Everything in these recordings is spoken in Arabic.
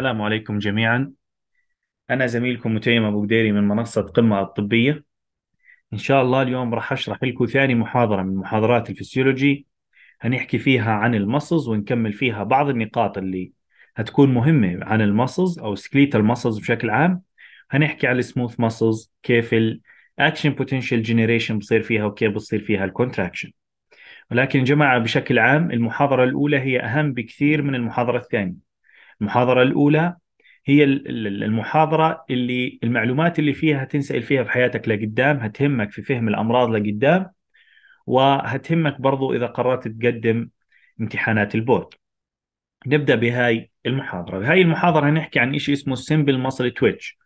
السلام عليكم جميعا أنا زميلكم متيم أبو قديري من منصة قمة الطبية إن شاء الله اليوم راح أشرح لكم ثاني محاضرة من محاضرات الفسيولوجي هنحكي فيها عن المصز ونكمل فيها بعض النقاط اللي هتكون مهمة عن المصز أو سكليت المصز بشكل عام هنحكي على السموث مصز كيف الأكشن بوتنشال جنريشن بصير فيها وكيف بصير فيها الكونتراكشن ولكن جماعة بشكل عام المحاضرة الأولى هي أهم بكثير من المحاضرة الثانية المحاضرة الأولى هي المحاضرة اللي المعلومات اللي فيها هتنسأل فيها في حياتك لقدام هتهمك في فهم الأمراض لقدام وهتهمك برضو إذا قررت تقدم امتحانات البورد نبدأ بهاي المحاضرة بهاي المحاضرة هنحكي عن شيء اسمه Simple Muscle تويتش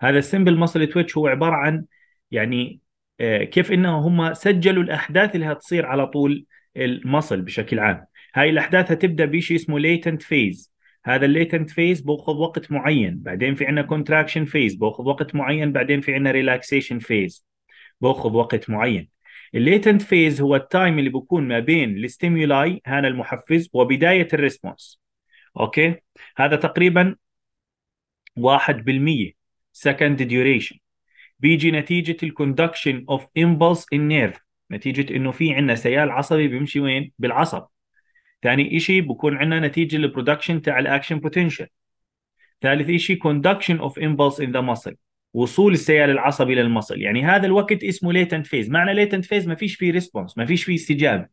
هذا السمبل Muscle تويتش هو عبارة عن يعني آه، كيف انه هم سجلوا الاحداث اللي هتصير على طول المصل بشكل عام هاي الاحداث هتبدا بشيء اسمه ليتنت فيز هذا الليتنت فيز بأخذ وقت معين بعدين في عندنا كونتراكشن فيز بأخذ وقت معين بعدين في عندنا ريلاكسيشن فيز بأخذ وقت معين الليتنت فيز هو التايم اللي بكون ما بين الستيمولاي هذا المحفز وبدايه الريسبونس اوكي هذا تقريبا 1% سكند ديوريشن بيجي نتيجه الكوندكشن اوف امبلس ان نيرف نتيجه انه في عندنا سيال عصبي بيمشي وين بالعصب ثاني شيء بكون عندنا نتيجه البرودكشن تاع الاكشن بوتنشال ثالث شيء كوندكشن اوف امبلس ان ذا ماسل وصول السيال العصبي للمصل يعني هذا الوقت اسمه ليتنت فيز معنى ليتنت فيز ما فيش فيه ريسبونس ما فيش فيه استجابه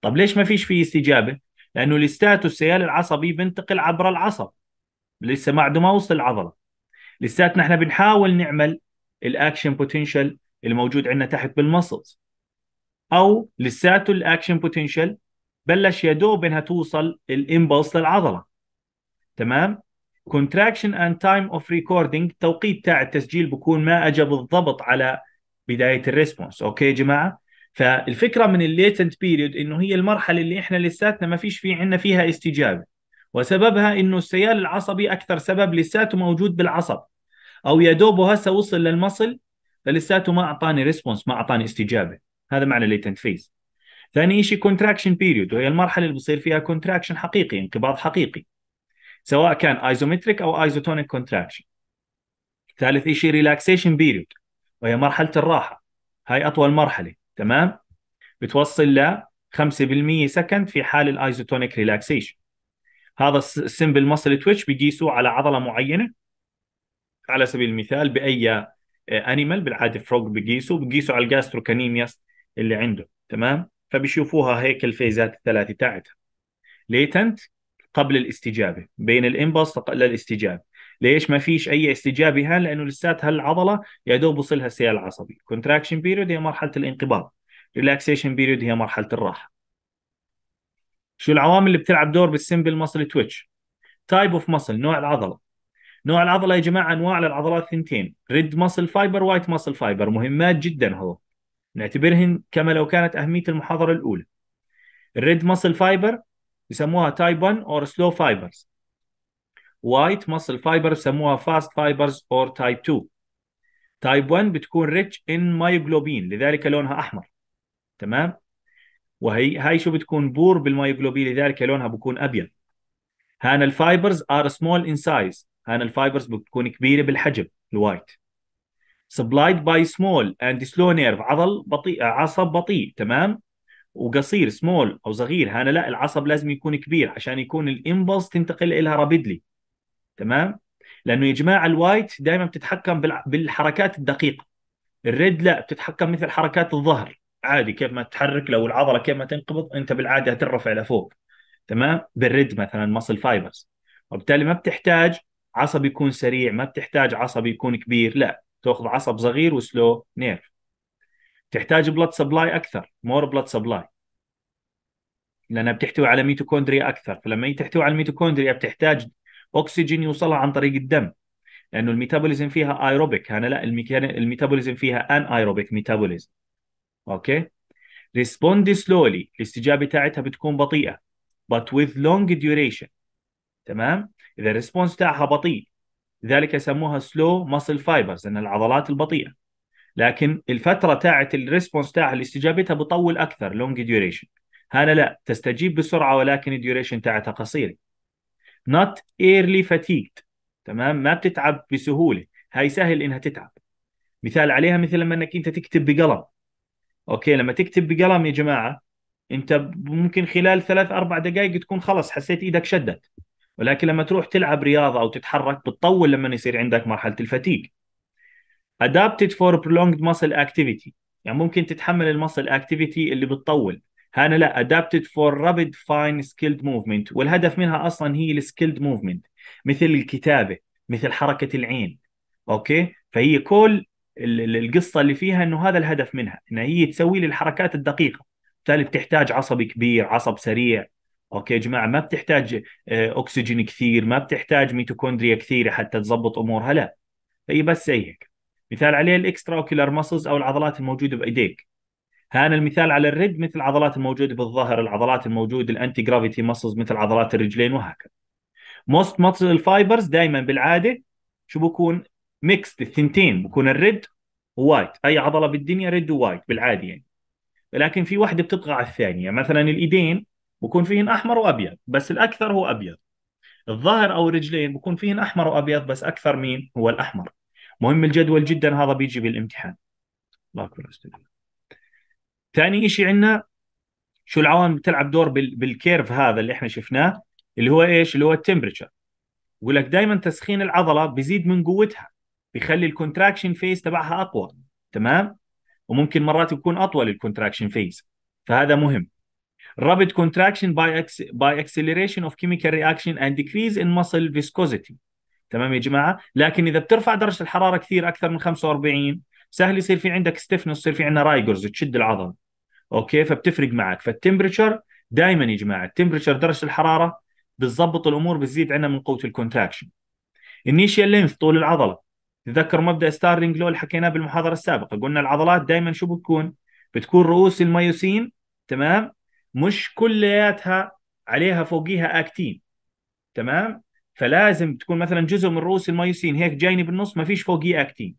طب ليش ما فيش فيه استجابه لانه لساته السيال العصبي بينتقل عبر العصب لسه عنده ما وصل العضله لساتنا احنا بنحاول نعمل الاكشن بوتنشال الموجود عندنا تحت بالمسلز او لساته الاكشن بوتنشال بلش يا دوب انها توصل الامبلس للعضله تمام كونتراكشن اند تايم اوف ريكوردينج توقيت تاع التسجيل بكون ما اجى بالضبط على بدايه الريسبونس اوكي يا جماعه فالفكره من الليتنت بيريود انه هي المرحله اللي احنا لساتنا ما فيش في عندنا فيها استجابه وسببها انه السيال العصبي اكثر سبب لساته موجود بالعصب او يا دوب هسه وصل للمصل فلساته ما اعطاني ريسبونس ما اعطاني استجابه هذا معنى الليتنت فيز ثاني شيء كونتراكشن بيريود وهي المرحله اللي بصير فيها كونتراكشن حقيقي انقباض حقيقي سواء كان ايزومتريك او ايزوتونيك كونتراكشن ثالث شيء ريلاكسيشن بيريود وهي مرحله الراحه هاي اطول مرحله تمام بتوصل ل 5% سكند في حال الايزوتونيك ريلاكسيشن هذا السمبل ماسل تويتش بيقيسوه على عضله معينه على سبيل المثال باي انيمال آه، بالعاده فروج بيقيسوا بيقيسوا على الجاستروكانيميا اللي عنده تمام فبيشوفوها هيك الفيزات الثلاثه تاعتها ليتنت قبل الاستجابه بين قبل للاستجابه ليش ما فيش اي استجابه هان لانه لساتها العضله يا دوب وصلها السيال العصبي كونتراكشن بيريود هي مرحله الانقباض ريلاكسيشن بيريود هي مرحله الراحه شو العوامل اللي بتلعب دور بالسمبل ماسل تويتش تايب اوف ماسل نوع العضله نوع العضله يا جماعه انواع للعضلات ثنتين ريد ماسل فايبر وايت ماسل فايبر مهمات جدا هذول نعتبرهن كما لو كانت أهمية المحاضرة الأولى الريد ماسل فايبر يسموها تايب 1 أو سلو فايبرز وايت ماسل فايبر يسموها فاست فايبرز أو تايب 2 تايب 1 بتكون ريتش ان مايوجلوبين لذلك لونها أحمر تمام وهي هاي شو بتكون بور بالمايوجلوبين لذلك لونها بكون أبيض هان الفايبرز ار سمول ان سايز هان الفايبرز بتكون كبيرة بالحجم الوايت سبلايد باي سمول اند سلو نيرف عضل بطيء عصب بطيء تمام وقصير سمول او صغير هنا لا العصب لازم يكون كبير عشان يكون الامبلس تنتقل لها رابيدلي تمام لانه يا جماعه الوايت دائما بتتحكم بالحركات الدقيقه الريد لا بتتحكم مثل حركات الظهر عادي كيف ما تتحرك لو العضله كيف ما تنقبض انت بالعاده هترفع لفوق تمام بالريد مثلا ماسل فايبرز وبالتالي ما بتحتاج عصب يكون سريع ما بتحتاج عصب يكون كبير لا تاخذ عصب صغير وسلو نيرف تحتاج بلد سبلاي اكثر مور بلد سبلاي لانها بتحتوي على ميتوكوندريا اكثر فلما هي تحتوي على الميتوكوندريا بتحتاج اكسجين يوصلها عن طريق الدم لانه الميتابوليزم فيها ايروبيك انا لا الميتابوليزم فيها ان ايروبيك ميتابوليزم اوكي ريسبوند سلولي الاستجابه تاعتها بتكون بطيئه but with long duration تمام اذا الريسبونس تاعها بطيء لذلك يسموها سلو ماسل فايبرز ان العضلات البطيئه لكن الفتره تاعت الريسبونس تاعها استجابتها بطول اكثر لونج ديوريشن هانا لا تستجيب بسرعه ولكن الديوريشن تاعتها قصير نوت ايرلي فاتيكت تمام ما بتتعب بسهوله هاي سهل انها تتعب مثال عليها مثل لما انك انت تكتب بقلم اوكي لما تكتب بقلم يا جماعه انت ممكن خلال ثلاث اربع دقائق تكون خلص حسيت ايدك شدت ولكن لما تروح تلعب رياضه او تتحرك بتطول لما يصير عندك مرحله الفتيق adapted for prolonged muscle activity يعني ممكن تتحمل المصل اكتيفيتي اللي بتطول هنا لا adapted for rapid fine skilled movement والهدف منها اصلا هي السكيلد موفمنت مثل الكتابه مثل حركه العين اوكي فهي كل القصه اللي فيها انه هذا الهدف منها ان هي تسوي لي الحركات الدقيقه بالتالي بتحتاج عصب كبير عصب سريع اوكي يا جماعه ما بتحتاج آه، اكسجين كثير ما بتحتاج ميتوكوندريا كثيره حتى تظبط امورها لا هي بس زي هيك مثال عليه الاكسترا اوكيولار ماسلز او العضلات الموجوده بايديك هان المثال على الرجل مثل العضلات الموجوده بالظهر العضلات الموجوده الانتي جرافيتي ماسلز مثل عضلات الرجلين وهكذا موست ماسل الفايبرز دائما بالعاده شو بكون ميكست الثنتين بكون الريد ووايت اي عضله بالدنيا ريد ووايت بالعاده يعني لكن في واحده بتطغى على الثانيه مثلا الايدين بكون فيهن احمر وابيض بس الاكثر هو ابيض الظهر او الرجلين بكون فيهن احمر وابيض بس اكثر مين هو الاحمر مهم الجدول جدا هذا بيجي بالامتحان الله اكبر ثاني شيء عندنا شو العوامل بتلعب دور بالكيرف هذا اللي احنا شفناه اللي هو ايش اللي هو التمبرتشر بقول لك دائما تسخين العضله بيزيد من قوتها بيخلي الكونتراكشن فيز تبعها اقوى تمام وممكن مرات يكون اطول الكونتراكشن فيز فهذا مهم rapid contraction by by acceleration of chemical reaction and decrease in muscle viscosity تمام يا جماعه لكن اذا بترفع درجه الحراره كثير اكثر من 45 سهل يصير في عندك ستيفنس يصير في عندنا رايجرز تشد العضل اوكي فبتفرق معك فالتمبرتشر دائما يا جماعه التمبرتشر درجه الحراره بتظبط الامور بتزيد عندنا من قوه الكونتراكشن النيشيال لينث طول العضله تذكر مبدا ستارلينج لو اللي حكيناه بالمحاضره السابقه قلنا العضلات دائما شو بتكون بتكون رؤوس الميوسين تمام مش كلياتها عليها فوقيها اكتين تمام فلازم تكون مثلا جزء من رؤوس المايوسين هيك جايني بالنص ما فيش فوقيه اكتين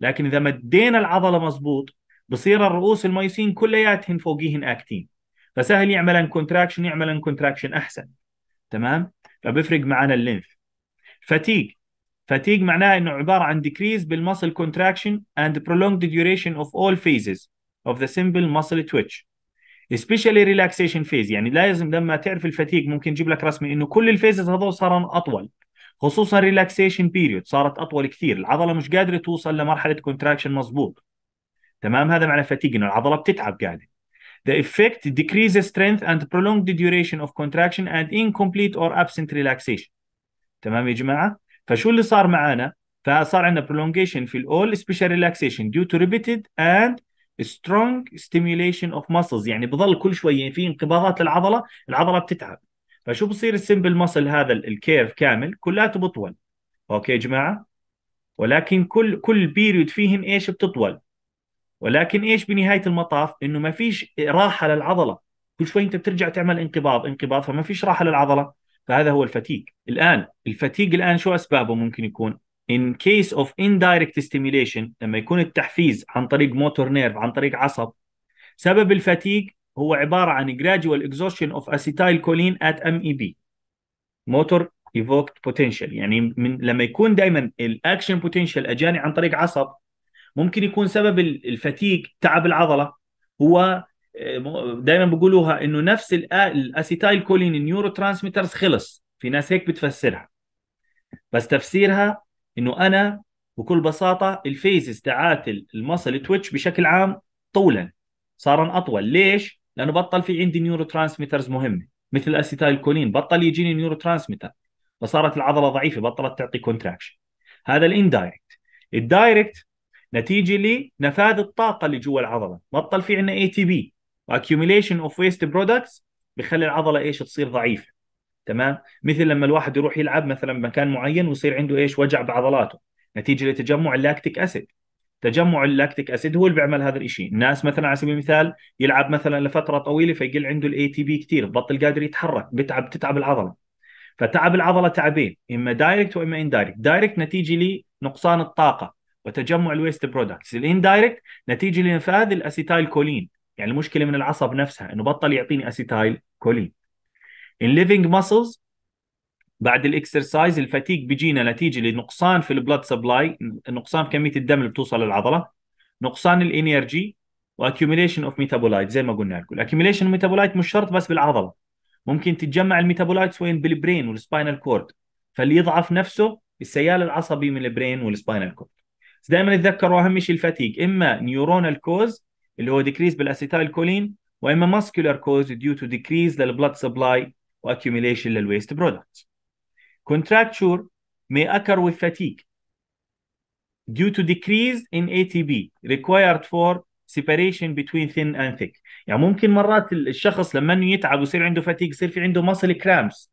لكن اذا مدينا العضله مضبوط بصير الرؤوس المايوسين كلياتهن فوقيهن اكتين فسهل ان كونتراكشن ان كونتراكشن احسن تمام فبفرق معنا اللينف فتيج فتيج معناها انه عباره عن ديكريز بالمسل كونتراكشن اند prolonged ديوريشن اوف اول فيزز اوف ذا سمبل muscle twitch سبيشالي ريلاكسيشن فيز يعني لازم لما تعرف الفتيق ممكن يجيب لك رسمي انه كل الفيزز هذول صارن اطول خصوصا ريلاكسيشن بيريود صارت اطول كثير العضله مش قادره توصل لمرحله كونتراكشن مضبوط تمام هذا معنى فتيق انه العضله بتتعب قاعده The effect decreases strength and prolonged the duration of contraction and incomplete or absent relaxation. تمام يا جماعه؟ فشو اللي صار معانا؟ فصار عندنا prolongation في الاول special relaxation due to repeated and strong stimulation of muscles يعني بضل كل شويه في انقباضات للعضله العضله بتتعب فشو بصير السمبل ماسل هذا الكيرف كامل كلياته بطول اوكي يا جماعه ولكن كل كل بيريود فيهم ايش بتطول ولكن ايش بنهايه المطاف انه ما فيش راحه للعضله كل شوي انت بترجع تعمل انقباض انقباض فما فيش راحه للعضله فهذا هو الفتيق الان الفتيق الان شو اسبابه ممكن يكون in case of indirect stimulation لما يكون التحفيز عن طريق موتور نيرف عن طريق عصب سبب الفتيق هو عبارة عن gradual exhaustion of acetylcholine at MEB motor evoked potential يعني من لما يكون دائما الاكشن بوتنشال اجاني عن طريق عصب ممكن يكون سبب الفتيق تعب العضلة هو آه، دائما بقولوها انه نفس الاسيتايل كولين نيورو ترانسميترز خلص في ناس هيك بتفسرها بس تفسيرها انه انا بكل بساطه الفيزز تاعات المصل تويتش بشكل عام طولا صارن اطول ليش؟ لانه بطل في عندي نيورو ترانسميترز مهمه مثل الاسيتايل كولين بطل يجيني نيورو ترانسميتر فصارت العضله ضعيفه بطلت تعطي كونتراكشن هذا الاندايركت الدايركت نتيجه لنفاذ الطاقه اللي جوا العضله بطل في عندنا اي تي بي واكيوميليشن اوف ويست برودكتس بخلي العضله ايش تصير ضعيفه تمام مثل لما الواحد يروح يلعب مثلا مكان معين ويصير عنده ايش وجع بعضلاته نتيجه لتجمع اللاكتيك اسيد تجمع اللاكتيك اسيد هو اللي بيعمل هذا الشيء الناس مثلا على سبيل المثال يلعب مثلا لفتره طويله فيقل عنده الاي تي بي كثير بطل قادر يتحرك بتعب تتعب العضله فتعب العضله تعبين اما دايركت واما اندايركت دايركت نتيجه لنقصان الطاقه وتجمع الويست برودكتس الاندايركت نتيجه لانفاذ الاسيتايل كولين يعني المشكله من العصب نفسها انه بطل يعطيني اسيتايل كولين الليفنج ماسلز بعد الاكسرسايز الفتيك بيجينا نتيجه لنقصان في البلاد سبلاي نقصان في كميه الدم اللي بتوصل للعضله نقصان الانرجي واكيوميليشن اوف ميتابولايت زي ما قلنا لكم الاكيوميليشن ميتابولايت مش شرط بس بالعضله ممكن تتجمع الميتابولايتس وين بالبرين والسباينال كورد فاللي يضعف نفسه السيال العصبي من البرين والسباينال كورد دائما اتذكروا اهم شيء الفتيك اما نيورونال كوز اللي هو ديكريز بالاسيتايل كولين واما ماسكولار كوز ديو تو ديكريز للبلد سبلاي واكيوميليشن للويست برودكتس contracture may occur with fatigue due to decrease in ATP required for separation between thin and thick يعني ممكن مرات الشخص لما انه يتعب ويصير عنده فتيق يصير في عنده muscle cramps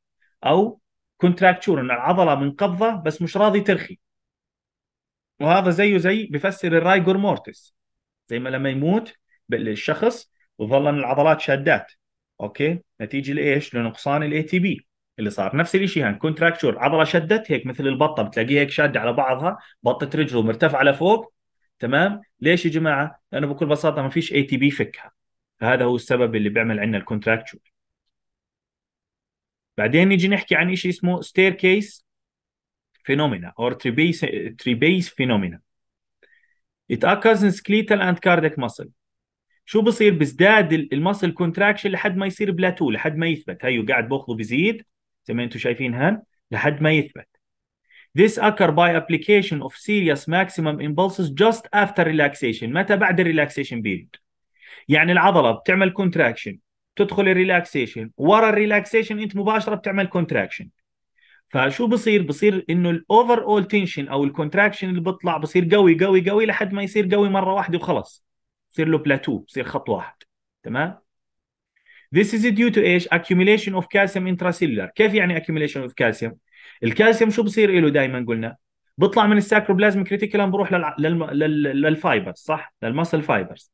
او كونتراكتشور ان العضله منقبضه بس مش راضي ترخي وهذا زيه زي بفسر الرايجور مورتس زي ما لما يموت الشخص وظل العضلات شادات اوكي نتيجه لايش؟ لنقصان الاي تي بي اللي صار نفس الشيء هان كونتراكتشر عضله شدت هيك مثل البطه بتلاقيها هيك شاده على بعضها بطه رجله مرتفعه لفوق تمام ليش يا جماعه؟ لانه بكل بساطه ما فيش اي تي بي فكها فهذا هو السبب اللي بيعمل عندنا الكونتراكتشر بعدين نيجي نحكي عن شيء اسمه ستير كيس phenomena or تريبيس tribase فينومينا It occurs in skeletal and cardiac muscle. شو بصير بزداد المسل كونتراكشن لحد ما يصير بلاتو لحد ما يثبت هيو قاعد باخذه بزيد زي ما انتم شايفين هان لحد ما يثبت This occur by application of serious maximum impulses just after relaxation متى بعد الريلاكسيشن period يعني العضله بتعمل كونتراكشن تدخل الريلاكسيشن ورا الريلاكسيشن انت مباشره بتعمل كونتراكشن فشو بصير بصير انه الاوفر اول تنشن او الكونتراكشن اللي بيطلع بصير قوي قوي قوي لحد ما يصير قوي مره واحده وخلص بصير له بلاتو بصير خط واحد تمام This is due to ايش؟ accumulation of calcium intracellular كيف يعني accumulation of calcium؟ الكالسيوم شو بصير له دائما قلنا؟ بطلع من الساكروبلازم reticulum بروح لل لل... للفايبرز صح؟ للمسل فايبرز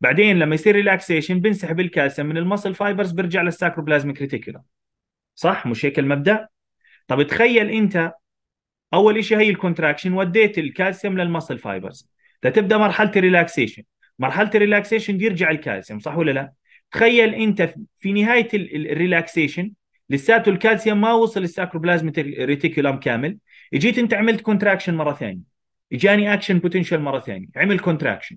بعدين لما يصير ريلاكسيشن بنسحب الكالسيوم من المسل فايبرز بيرجع للساكروبلازم reticulum صح؟ مش هيك المبدا؟ طب تخيل انت اول شيء هي الكونتراكشن وديت الكالسيوم للمسل فايبرز تبدا مرحله الريلاكسيشن مرحله الريلاكسيشن بيرجع الكالسيوم صح ولا لا تخيل انت في نهايه الريلاكسيشن لساته الكالسيوم ما وصل الساكروبلازميك ريتيكولام كامل اجيت انت عملت كونتراكشن مره ثانيه اجاني اكشن بوتنشال مره ثانيه عمل كونتراكشن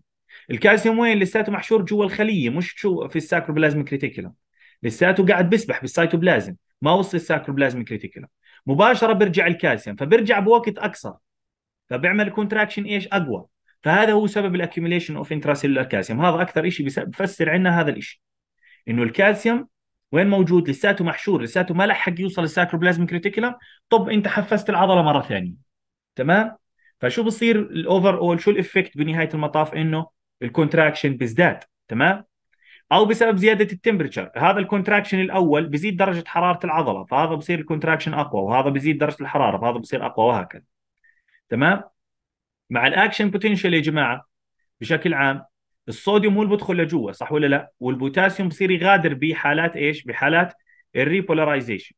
الكالسيوم وين لساته محشور جوا الخليه مش في الساكروبلازم ريتيكولام لساته قاعد بيسبح بالسيتوبلازم ما وصل الساكروبلازميك ريتيكولام مباشره بيرجع الكالسيوم فبيرجع بوقت اقصر فبيعمل كونتراكشن ايش اقوى فهذا هو سبب الاكيوميليشن اوف انتراسيلولار كالسيوم هذا اكثر شيء بفسر عنا هذا الشيء انه الكالسيوم وين موجود لساته محشور لساته ما لحق يوصل للساكروبلازم كريتيكولم طب انت حفزت العضله مره ثانيه تمام فشو بصير الاوفر اول شو الافكت بنهايه المطاف انه الكونتراكشن بيزداد تمام او بسبب زياده التمبرتشر هذا الكونتراكشن الاول بزيد درجه حراره العضله فهذا بصير الكونتراكشن اقوى وهذا بزيد درجه الحراره فهذا بصير اقوى وهكذا تمام مع الاكشن بوتنشال يا جماعه بشكل عام الصوديوم هو اللي بيدخل لجوا صح ولا لا؟ والبوتاسيوم بصير يغادر بحالات ايش؟ بحالات الريبولاريزيشن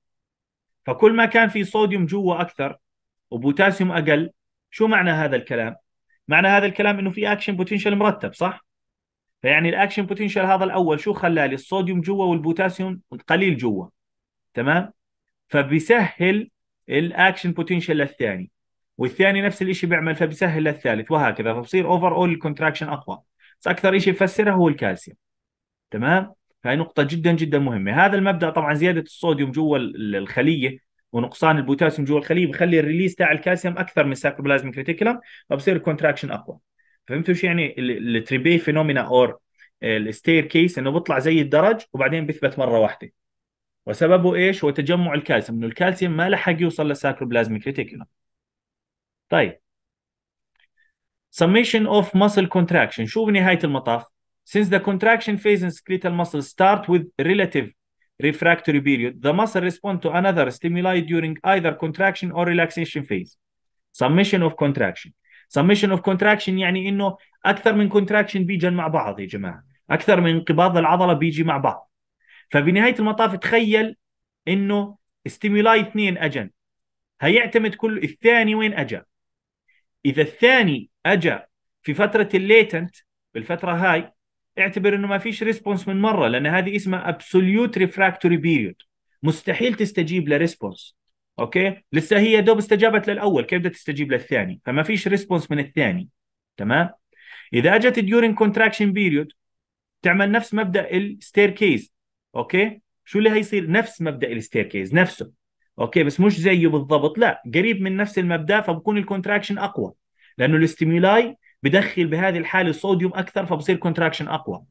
فكل ما كان في صوديوم جوا اكثر وبوتاسيوم اقل شو معنى هذا الكلام؟ معنى هذا الكلام انه في اكشن بوتنشال مرتب صح؟ فيعني الاكشن بوتنشال هذا الاول شو خلى لي الصوديوم جوا والبوتاسيوم قليل جوا تمام؟ فبيسهل الاكشن بوتنشال للثاني والثاني نفس الشيء بيعمل فبيسهل للثالث وهكذا فبصير اوفر اول الكونتراكشن اقوى بس اكثر شيء بفسره هو الكالسيوم تمام فهي نقطة جدا جدا مهمة، هذا المبدأ طبعا زيادة الصوديوم جوا الخلية ونقصان البوتاسيوم جوا الخلية بخلي الريليز تاع الكالسيوم أكثر من ساكروبلازم كريتيكولم فبصير الكونتراكشن أقوى. فهمتوا شو يعني التريبي فينومينا اور الستير كيس انه بيطلع زي الدرج وبعدين بيثبت مره واحده وسببه ايش؟ هو تجمع الكالسيوم انه الكالسيوم ما لحق يوصل للساكروبلازمك كريتيكولم طيب summation of muscle contraction شو بنهاية المطاف؟ Since the contraction phase in skeletal muscle start with relative refractory period, the muscle respond to another stimuli during either contraction or relaxation phase. Summation of contraction. Summation of contraction يعني انه اكثر من contraction بيجن مع بعض يا جماعه، اكثر من انقباض العضله بيجي مع بعض. فبنهايه المطاف تخيل انه stimuli اثنين اجن. هيعتمد كل الثاني وين اجى؟ اذا الثاني اجى في فتره الليتنت بالفتره هاي اعتبر انه ما فيش ريسبونس من مره لان هذه اسمها ابسوليوت ريفراكتوري بيريود مستحيل تستجيب لريسبونس اوكي لسه هي دوب استجابت للاول كيف بدها تستجيب للثاني فما فيش ريسبونس من الثاني تمام اذا اجت ديورين كونتراكشن بيريود تعمل نفس مبدا الستير كيس اوكي شو اللي هيصير نفس مبدا الستير كيس نفسه اوكي بس مش زيه بالضبط لا قريب من نفس المبدا فبكون الكونتراكشن اقوى لانه الاستيمولاي بدخل بهذه الحاله الصوديوم اكثر فبصير كونتراكشن اقوى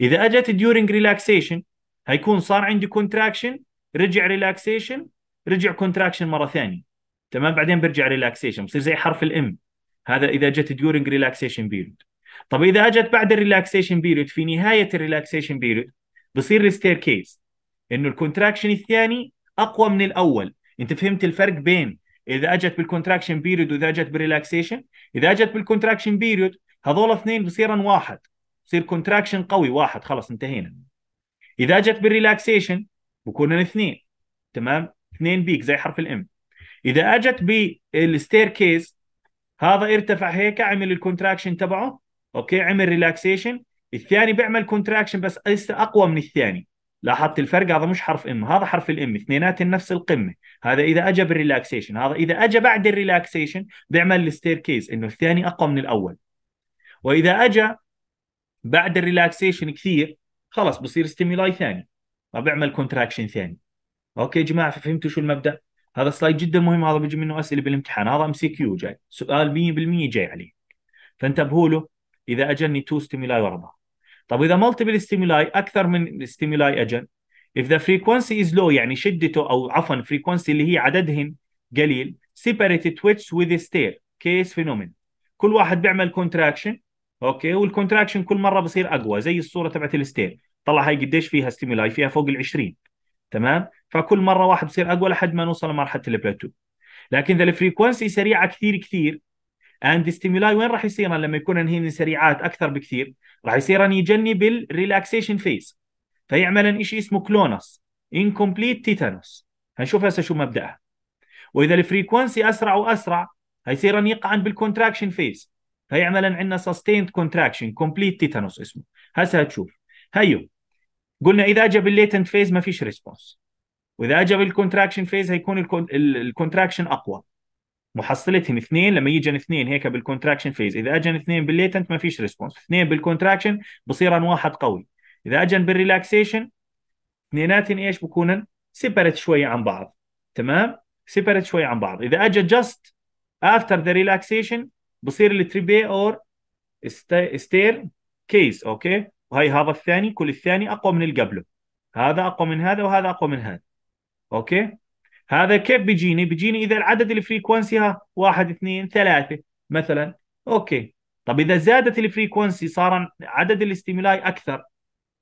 اذا اجت ديورنج ريلاكسيشن هيكون صار عندي كونتراكشن رجع ريلاكسيشن رجع كونتراكشن مره ثانيه تمام بعدين برجع ريلاكسيشن بصير زي حرف الام هذا اذا جت ديورنج ريلاكسيشن بيريد طب اذا اجت بعد الريلاكسيشن بيريد في نهايه الريلاكسيشن بيريد بصير الستير كيس انه الكونتراكشن الثاني اقوى من الاول انت فهمت الفرق بين اذا اجت بالكونتراكشن بيريود واذا اجت بالريلاكسيشن اذا اجت بالكونتراكشن بيريود هذول اثنين بصير واحد بصير كونتراكشن قوي واحد خلاص انتهينا اذا اجت بالريلاكسيشن بكونن اثنين تمام اثنين بيك زي حرف الام اذا اجت بالستير كيس هذا ارتفع هيك عمل الكونتراكشن تبعه اوكي عمل ريلاكسيشن الثاني بيعمل كونتراكشن بس لسه اقوى من الثاني لاحظت الفرق هذا مش حرف ام هذا حرف الام اثنينات نفس القمه هذا اذا اجى بالريلاكسيشن هذا اذا اجى بعد الريلاكسيشن بيعمل الستير كيس انه الثاني اقوى من الاول واذا اجى بعد الريلاكسيشن كثير خلص بصير ستيمولاي ثاني فبعمل كونتراكشن ثاني اوكي يا جماعه فهمتوا شو المبدا هذا سلايد جدا مهم هذا بيجي منه اسئله بالامتحان هذا ام سي كيو جاي سؤال 100% جاي عليه فانتبهوا له اذا اجني تو ستيمولاي ورا بعض طب اذا مالتيبل ستيمولاي اكثر من ستيمولاي اجا if the frequency is low يعني شدته او عفوا frequency اللي هي عددهن قليل separate twitch with ستير stair case phenomenon كل واحد بيعمل كونتراكشن اوكي والكونتراكشن كل مره بصير اقوى زي الصوره تبعت الستير طلع هاي قديش فيها ستيمولاي فيها فوق ال 20 تمام فكل مره واحد بصير اقوى لحد ما نوصل لمرحله البلاتو لكن اذا الفريكونسي سريعه كثير كثير اند ستيمولاي وين راح يصير لما يكون انهيمن سريعات اكثر بكثير راح يصير أن يجني بالريلاكسيشن فيز فيعمل شيء اسمه كلونس انكمبليت تيتانوس هنشوف هسه شو مبداها واذا الفريكونسي اسرع واسرع هيصير أن يقعن بالكونتراكشن فيز فيعمل عندنا سستيند كونتراكشن كومبليت تيتانوس اسمه هسه هتشوف هيو قلنا اذا اجى بالليتنت فيز ما فيش ريسبونس واذا اجى بالكونتراكشن فيز هيكون الكونتراكشن اقوى محصلتهم اثنين لما يجن اثنين هيك بالكونتراكشن فيز اذا اجن اثنين بالليتنت ما فيش ريسبونس اثنين بالكونتراكشن بصير ان واحد قوي اذا اجن بالريلاكسيشن اثنيناتهم ايش بكونن سيبرت شوي عن بعض تمام سيبرت شوي عن بعض اذا اجى جاست افتر ذا ريلاكسيشن بصير التريبي اور ستير كيس اوكي وهي هذا الثاني كل الثاني اقوى من اللي قبله هذا اقوى من هذا وهذا اقوى من هذا اوكي هذا كيف بيجيني؟ بيجيني اذا العدد الفريكونسي ها واحد اثنين ثلاثه مثلا اوكي طب اذا زادت الفريكونسي صار عدد الاستيمولاي اكثر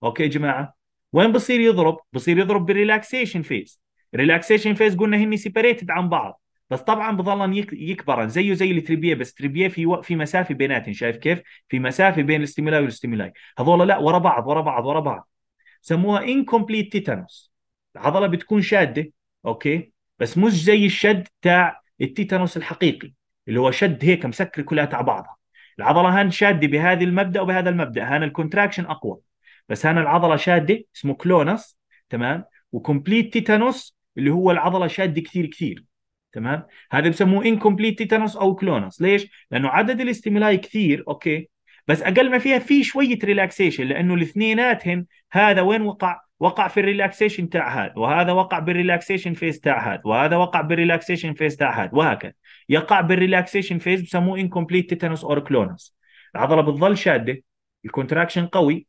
اوكي يا جماعه وين بصير يضرب؟ بصير يضرب بالريلاكسيشن فيز الريلاكسيشن فيز قلنا هني سيبريتد عن بعض بس طبعا بظل يكبرن زيه زي التريبيه بس التريبيه في و... في مسافه بيناتهم شايف كيف؟ في مسافه بين الاستيمولاي والاستيمولاي هذول لا ورا بعض ورا بعض ورا بعض سموها انكمبليت تيتانوس العضله بتكون شاده اوكي بس مش زي الشد تاع التيتانوس الحقيقي اللي هو شد هيك مسكر كلها على بعضها العضله هان شاده بهذا المبدا وبهذا المبدا هان الكونتراكشن اقوى بس هان العضله شاده اسمه كلونس تمام وكمبليت تيتانوس اللي هو العضله شاده كثير كثير تمام هذا بسموه انكمبليت تيتانوس او كلونس ليش لانه عدد الاستيمولاي كثير اوكي بس اقل ما فيها في شويه ريلاكسيشن لانه الاثنيناتهم هذا وين وقع؟ وقع في الريلاكسيشن تاع هذا وهذا وقع بالريلاكسيشن فيز تاع هذا وهذا وقع بالريلاكسيشن فيز تاع هذا وهكذا يقع بالريلاكسيشن فيز بسموه انكمبليت تيتانوس اور كلونوس العضله بتظل شاده الكونتراكشن قوي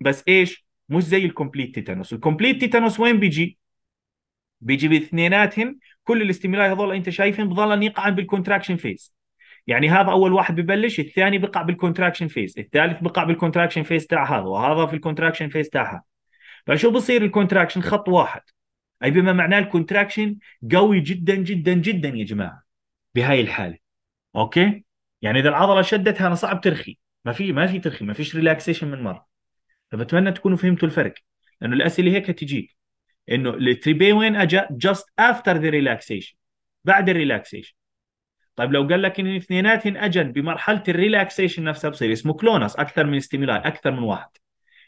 بس ايش؟ مش زي الكومبليت تيتانوس الكومبليت تيتانوس وين بيجي؟ بيجي باثنيناتهم كل الاستيمولاي هذول انت شايفهم بظلن يقعن بالكونتراكشن فيز يعني هذا اول واحد ببلش الثاني بقع بالكونتراكشن فيز الثالث بقع بالكونتراكشن فيز تاع هذا وهذا في الكونتراكشن فيز تاعها فشو بصير الكونتراكشن خط واحد اي بما معناه الكونتراكشن قوي جدا جدا جدا يا جماعه بهاي الحاله اوكي يعني اذا العضله شدت انا صعب ترخي ما في ما في ترخي ما فيش ريلاكسيشن من مره فبتمنى تكونوا فهمتوا الفرق لانه الاسئله هيك تجيك انه التريبي وين اجى جاست افتر ذا ريلاكسيشن بعد الريلاكسيشن طيب لو قال لك ان الاثنيناتهم اجن بمرحله الريلاكسيشن نفسها بصير اسمه كلونس اكثر من استيمولاي اكثر من واحد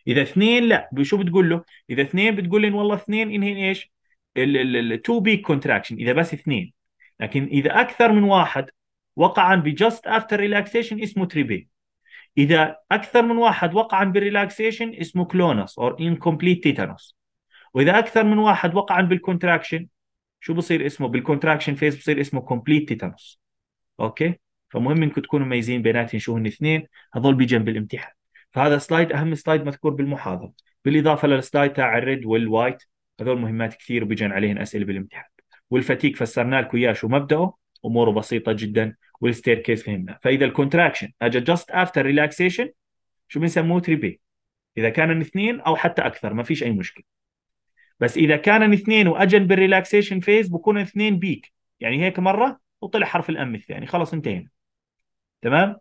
اذا اثنين لا شو بتقول له؟ اذا اثنين بتقول ان والله اثنين انهن ايش؟ ال 2 بيك كونتراكشن اذا بس اثنين لكن اذا اكثر من واحد وقعا بجاست افتر ريلاكسيشن اسمه تريبي اذا اكثر من واحد وقعا بالريلاكسيشن اسمه كلونس اور انكمبليت تيتانوس واذا اكثر من واحد وقعا بالكونتراكشن شو بصير اسمه بالكونتراكشن فيز بصير اسمه كومبليت تيتانوس اوكي فمهم انكم تكونوا مميزين بيناتهم شو هن اثنين هذول بجنب الامتحان فهذا سلايد اهم سلايد مذكور بالمحاضره بالاضافه للسلايد تاع الريد والوايت هذول مهمات كثير بيجن عليهم اسئله بالامتحان والفتيك فسرنا لكم اياه شو مبداه اموره بسيطه جدا والستير كيس فهمنا فاذا الكونتراكشن اجى جاست افتر ريلاكسيشن شو بنسموه تريبي اذا كان اثنين او حتى اكثر ما فيش اي مشكله بس اذا كان اثنين واجن بالريلاكسيشن فيز بكون اثنين بيك يعني هيك مره وطلع حرف الام الثاني خلاص انتهينا تمام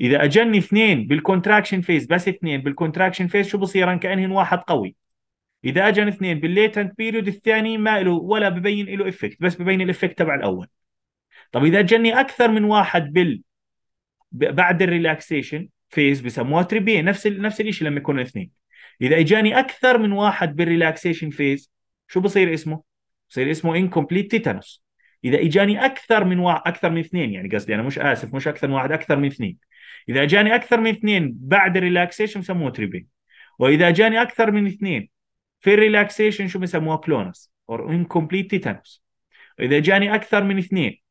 اذا اجن اثنين بالكونتراكشن فيز بس اثنين بالكونتراكشن فيز شو بصير كانهن واحد قوي اذا اجن اثنين بالليتنت بيريود الثاني ما له ولا ببين له افكت بس ببين الافكت تبع الاول طب اذا اجني اكثر من واحد بال بعد الريلاكسيشن فيز بسموها تريبيه نفس ال... نفس الشيء لما يكونوا اثنين اذا اجاني اكثر من واحد بالريلاكسيشن فيز شو بصير اسمه؟ بصير اسمه انكمبليت تيتانوس اذا اجاني اكثر من واحد اكثر من اثنين يعني قصدي انا مش اسف مش اكثر من واحد اكثر من اثنين اذا اجاني اكثر من اثنين بعد الريلاكسيشن بسموه تريبين واذا اجاني اكثر من اثنين في الريلاكسيشن شو بسموها كلونس اور انكمبليت تيتانوس اذا جاني اكثر من اثنين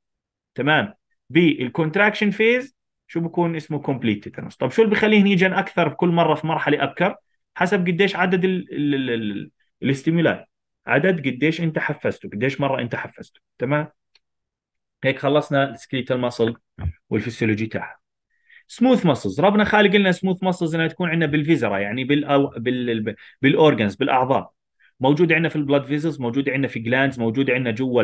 تمام بالكونتراكشن فيز شو بكون اسمه كومبليت تيتانوس طب شو اللي بخليهن يجن اكثر كل مره في مرحله ابكر حسب قديش عدد الاستيمولاي عدد قديش انت حفزته قديش مره انت حفزته تمام هيك خلصنا السكليتال ماسل والفسيولوجي تاعها سموث ماسلز ربنا خالق لنا سموث ماسلز انها تكون عندنا بالفيزرا يعني بالأو... بال... بالاورجنز بالاعضاء موجود عندنا في البلاد فيزلز موجود عندنا في جلاندز موجود عندنا جوا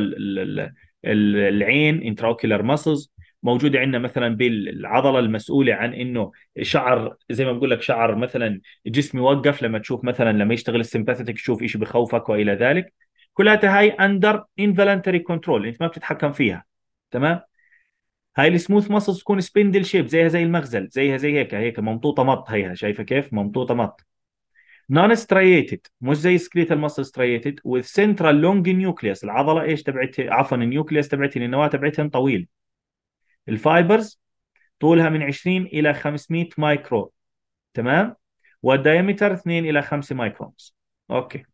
العين انتراوكيلر ماسلز موجود عندنا مثلا بالعضله المسؤوله عن انه شعر زي ما بقول لك شعر مثلا جسم يوقف لما تشوف مثلا لما يشتغل السمباثيتك تشوف شيء بخوفك والى ذلك كلها هاي اندر انفلنتري كنترول انت ما بتتحكم فيها تمام هاي السموث ماسلز تكون سبندل شيب زيها زي المخزل زيها زي هيك هيك ممطوطه مط هيها شايفه كيف ممطوطه مط نون سترييتد مش زي سكليتال ماسل وذ والسنترال لونج نيوكليس العضله ايش تبعتها عفوا النيوكليوس تبعتها النواه تبعتهم طويل الفايبرز طولها من 20 الى 500 مايكرون تمام والدايمتر 2 الى 5 مايكرونز اوكي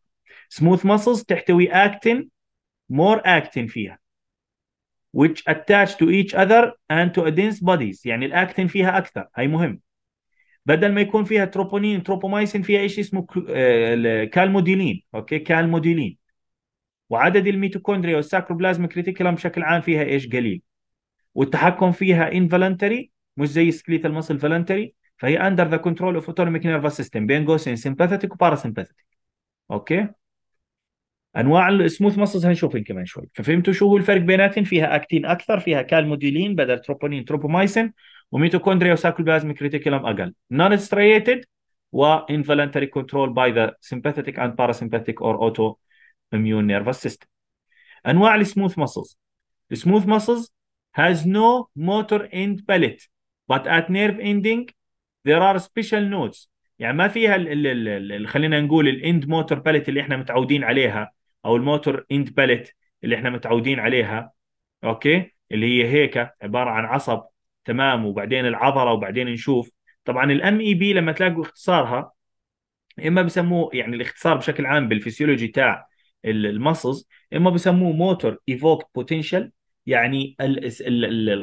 سموث ماسلز تحتوي اكتين مور اكتين فيها which attach to each other and to a dense bodies يعني الاكتين فيها اكثر هاي مهم بدل ما يكون فيها تروبونين تروبومايسين فيها شيء اسمه آه، كالموديلين اوكي كالموديلين وعدد الميتوكوندريا والساكروبلازم كريتيكولم بشكل عام فيها ايش قليل والتحكم فيها انفالنتري مش زي سكليت المصل فالنتري فهي اندر ذا كنترول اوف اوتونوميك نيرفس سيستم بين قوسين سمباثيتيك وباراسمباثيتيك اوكي انواع السموث ماسلز هنشوفهم كمان شوي ففهمتوا شو هو الفرق بيناتهم فيها اكتين اكثر فيها كالموديلين بدل تروبونين تروبومايسين وميتوكوندريا وساكلوبلازم كريتيكولم اقل نون استرييتد وانفولنتري كنترول باي ذا sympathetic اند باراسمباثيك اور اوتو اميون nervous system انواع السموث ماسلز السموث ماسلز has no motor end palate but at nerve ending there are special nodes يعني ما فيها خلينا نقول الاند موتور باليت اللي احنا متعودين عليها او الموتور اند باليت اللي احنا متعودين عليها اوكي اللي هي هيك عباره عن عصب تمام وبعدين العضله وبعدين نشوف طبعا الام اي بي e لما تلاقوا اختصارها اما بسموه يعني الاختصار بشكل عام بالفسيولوجي تاع المسلز اما بسموه موتور ايفوكت بوتنشال يعني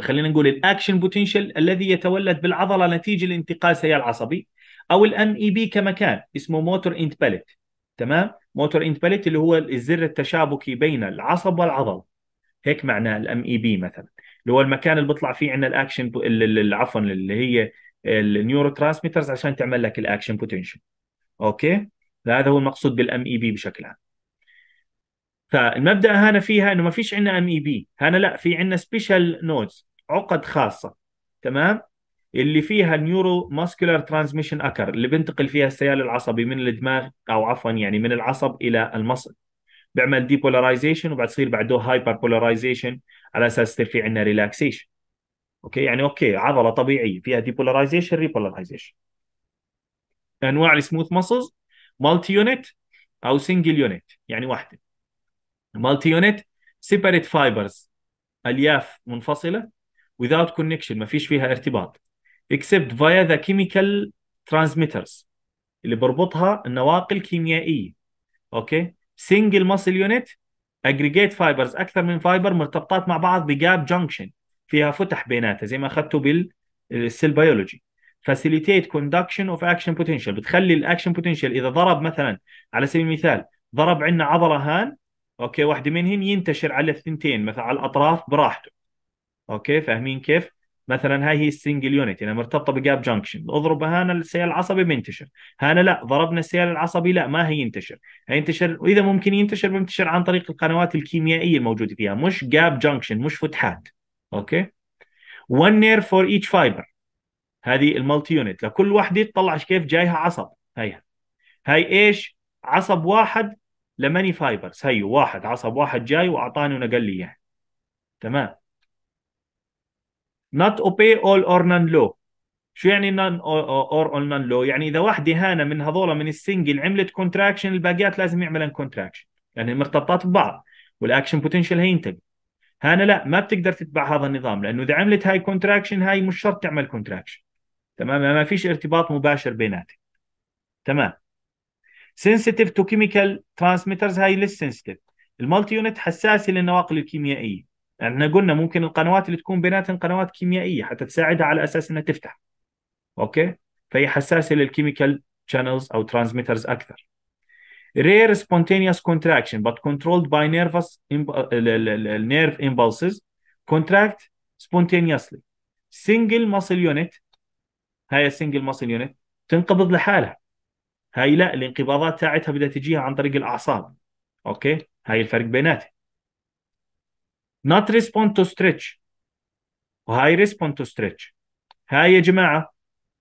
خلينا نقول الاكشن بوتنشال الذي يتولد بالعضله نتيجه الانتقال سيال العصبي او الام اي بي e كمكان اسمه موتور انت باليت تمام موتور امباليت اللي هو الزر التشابكي بين العصب والعضل هيك معناه الام اي بي e مثلا اللي هو المكان اللي بيطلع فيه عندنا الاكشن عفوا اللي هي النيورو ترانسميترز عشان تعمل لك الاكشن بوتنشال اوكي هذا هو المقصود بالام اي بي e بشكل عام فالمبدا هنا فيها انه ما فيش عندنا ام اي e بي هنا لا في عندنا سبيشال نودز عقد خاصه تمام اللي فيها نيورو ماسكولار ترانزميشن اكر اللي بينتقل فيها السيال العصبي من الدماغ او عفوا يعني من العصب الى المصل بيعمل ديبولاريزيشن وبعد تصير بعده هايبر بولاريزيشن على اساس يصير في عندنا ريلاكسيشن اوكي يعني اوكي عضله طبيعيه فيها ديبولاريزيشن ريبولاريزيشن انواع السموث ماسلز مالتي يونت او سنجل يونت يعني واحده مالتي يونت سيبريت فايبرز الياف منفصله without connection ما فيش فيها ارتباط except via the chemical transmitters اللي بربطها النواقل الكيميائيه اوكي single muscle unit aggregate fibers اكثر من فايبر مرتبطات مع بعض بجاب junction فيها فتح بيناتها زي ما اخذته بالسيل بيولوجي facilitate conduction of action potential بتخلي الاكشن بوتنشال اذا ضرب مثلا على سبيل المثال ضرب عندنا عضله هان اوكي واحده منهن ينتشر على الثنتين مثلا على الاطراف براحته اوكي فاهمين كيف مثلا هاي هي السنجل يونت يعني مرتبطه بجاب جانكشن اضرب هنا السيال العصبي بينتشر هنا لا ضربنا السيال العصبي لا ما هينتشر هينتشر واذا ممكن ينتشر بينتشر عن طريق القنوات الكيميائيه الموجوده فيها مش جاب جانكشن مش فتحات اوكي وان نير فور ايتش فايبر هذه المالتي يونت لكل وحده تطلع كيف جايها عصب هيها هاي ايش عصب واحد لماني فايبرز هيو واحد عصب واحد جاي واعطاني ونقل لي اياه تمام not obey all or none law شو يعني نان اور all نان لو؟ يعني اذا واحد هانه من هذول من السنجل عملت كونتراكشن الباقيات لازم يعملن كونتراكشن لان مرتبطات ببعض والاكشن بوتنشال هينتج هانا لا ما بتقدر تتبع هذا النظام لانه اذا عملت هاي كونتراكشن هاي مش شرط تعمل كونتراكشن تمام ما فيش ارتباط مباشر بيناتهم تمام سنسيتيف to chemical transmitters هاي للسنسيتيف sensitive المالتي يونت حساسه للنواقل الكيميائيه احنا قلنا ممكن القنوات اللي تكون بيناتهم قنوات كيميائيه حتى تساعدها على اساس انها تفتح اوكي فهي حساسه للكيميكال channels او ترانسميترز اكثر rare spontaneous contraction but controlled by nervous nerve impulses contract spontaneously single muscle unit هاي السنجل ماسل يونت تنقبض لحالها هاي لا الانقباضات تاعتها بدها تجيها عن طريق الاعصاب اوكي هاي الفرق بيناتها not respond to stretch وهاي respond to stretch هاي يا جماعه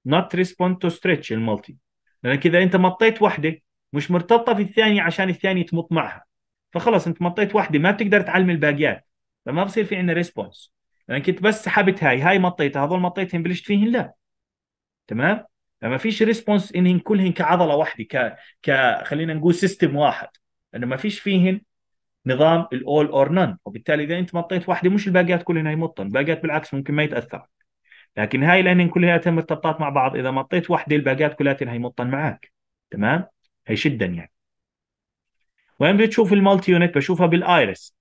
not respond to stretch الملتي لانك اذا انت مطيت وحده مش مرتبطه في الثانيه عشان الثانيه تمط معها فخلص انت مطيت وحده ما بتقدر تعلم الباقيات فما بصير في عندنا ريسبونس لانك انت بس سحبت هاي هاي مطيتها هذول مطيتهم بلشت فيهن لا تمام فما فيش ريسبونس انهن كلهن كعضله واحده ك ك خلينا نقول سيستم واحد انه ما فيش فيهن نظام الاول اور نن وبالتالي اذا انت مطيت واحده مش الباقيات كلها يمطن الباقيات بالعكس ممكن ما يتاثر لكن هاي لان كلها مرتبطات مع بعض اذا مطيت واحده الباقيات كلها هيمطن معك تمام هي شدا يعني وين بتشوف المالتي يونت بشوفها بالايرس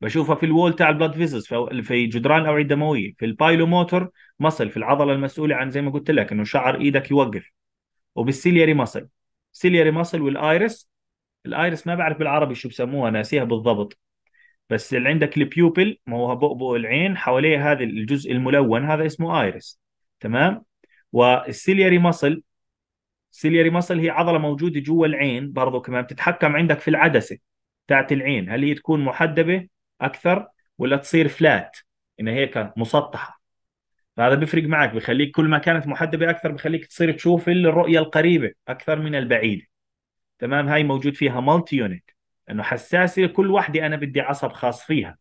بشوفها في الوول تاع البلاد فيزز في جدران الاوعيه الدمويه في البايلوموتور مصل في العضله المسؤوله عن زي ما قلت لك انه شعر ايدك يوقف وبالسيلياري مصل سيلياري مصل والايرس الايرس ما بعرف بالعربي شو بسموها ناسيها بالضبط بس اللي عندك البيوبل ما هو بؤبؤ العين حواليه هذا الجزء الملون هذا اسمه ايرس تمام والسيلياري مصل السيلياري مصل هي عضله موجوده جوا العين برضه كمان بتتحكم عندك في العدسه تاعت العين هل هي تكون محدبه اكثر ولا تصير فلات انها هيك مسطحه فهذا بيفرق معك بخليك كل ما كانت محدبه اكثر بخليك تصير تشوف الرؤيه القريبه اكثر من البعيده تمام هاي موجود فيها مالتي يونت انه حساسه كل وحده انا بدي عصب خاص فيها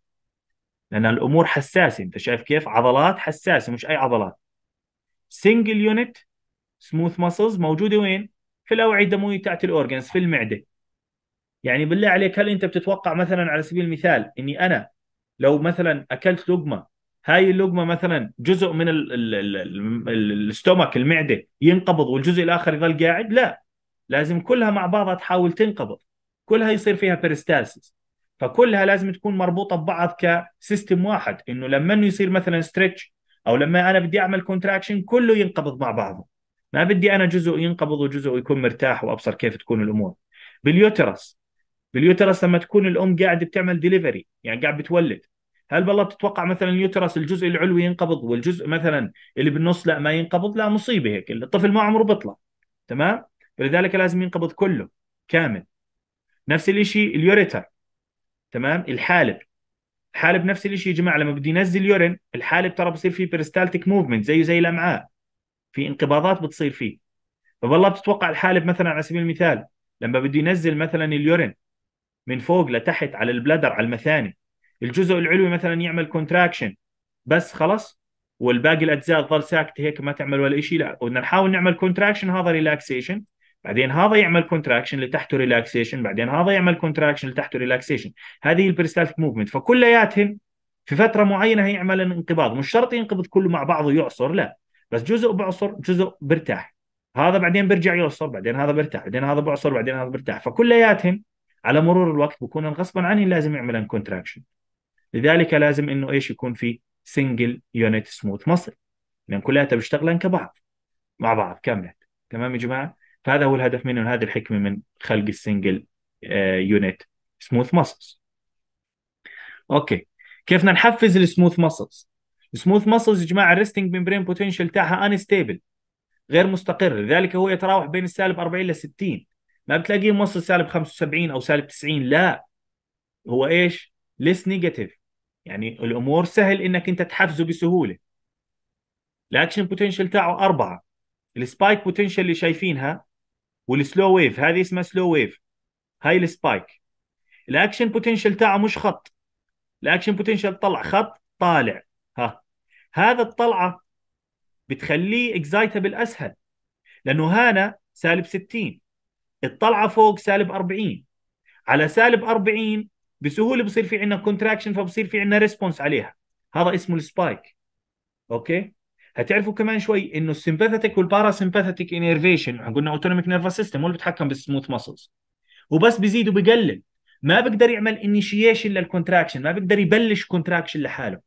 لان الامور حساسه انت شايف كيف عضلات حساسه مش اي عضلات سنجل يونت سموث ماسلز موجوده وين في الاوعيه الدمويه تاعت الاورجنز في المعده يعني بالله عليك هل انت بتتوقع مثلا على سبيل المثال اني انا لو مثلا اكلت لقمه هاي اللقمه مثلا جزء من الستومك المعده ينقبض والجزء الاخر يظل قاعد لا لازم كلها مع بعضها تحاول تنقبض كلها يصير فيها بيرستاسيس فكلها لازم تكون مربوطه ببعض كسيستم واحد انه لما انه يصير مثلا ستريتش او لما انا بدي اعمل كونتراكشن كله ينقبض مع بعضه ما بدي انا جزء ينقبض وجزء يكون مرتاح وابصر كيف تكون الامور باليوترس باليوترس لما تكون الام قاعده بتعمل ديليفري يعني قاعد بتولد هل بالله بتتوقع مثلا اليوترس الجزء العلوي ينقبض والجزء مثلا اللي بالنص لا ما ينقبض لا مصيبه هيك الطفل ما عمره بيطلع تمام ولذلك لازم ينقبض كله كامل نفس الشيء اليوريتر تمام الحالب الحالب نفس الشيء يا جماعه لما بده ينزل يورين الحالب ترى بصير فيه بيرستالتيك موفمنت زيه زي الامعاء في انقباضات بتصير فيه فوالله بتتوقع الحالب مثلا على سبيل المثال لما بده ينزل مثلا اليورين من فوق لتحت على البلدر على المثاني الجزء العلوي مثلا يعمل كونتراكشن بس خلص والباقي الاجزاء تظل ساكته هيك ما تعمل ولا شيء لا بدنا نحاول نعمل كونتراكشن هذا ريلاكسيشن بعدين هذا يعمل كونتراكشن اللي تحته ريلاكسيشن بعدين هذا يعمل كونتراكشن اللي تحته ريلاكسيشن هذه البريستالتيك موفمنت فكلياتهم في فتره معينه يعمل انقباض مش شرط ينقبض كله مع بعضه يعصر لا بس جزء بعصر جزء برتاح هذا بعدين بيرجع يعصر بعدين هذا برتاح بعدين هذا بعصر بعدين هذا برتاح فكلياتهم على مرور الوقت بكون غصبا عنه لازم يعمل كونتراكشن لذلك لازم انه ايش يكون في سنجل يونت سموث مصر لان كلياتها بيشتغلن كبعض مع بعض كامله تمام يا جماعه فهذا هو الهدف منه وهذه الحكمه من خلق السنجل يونت سموث ماسلز اوكي كيف بدنا نحفز السموث ماسلز السموث ماسلز يا جماعه الريستنج ميمبرين بوتنشال تاعها انستيبل غير مستقر لذلك هو يتراوح بين السالب 40 ل 60 ما بتلاقيه موصل سالب 75 او سالب 90 لا هو ايش ليس نيجاتيف يعني الامور سهل انك انت تحفزه بسهوله الاكشن بوتنشال تاعه أربعة السبايك بوتنشال اللي شايفينها والسلو ويف هذه اسمها سلو ويف هاي السبايك الاكشن بوتنشل تاعه مش خط الاكشن بوتنشل طلع خط طالع ها هذا الطلعه بتخليه اكزايتبل اسهل لانه هنا سالب 60 الطلعه فوق سالب 40 على سالب 40 بسهوله بصير في عندنا كونتراكشن فبصير في عندنا ريسبونس عليها هذا اسمه السبايك اوكي هتعرفوا كمان شوي انه السمباثيتك والباراسمباثيتك انيرفيشن احنا قلنا اوتونوميك نيرف سيستم هو اللي بيتحكم بالسموث ماسلز وبس بيزيد وبقلل ما بقدر يعمل انيشيشن للكونتراكشن ما بقدر يبلش كونتراكشن لحاله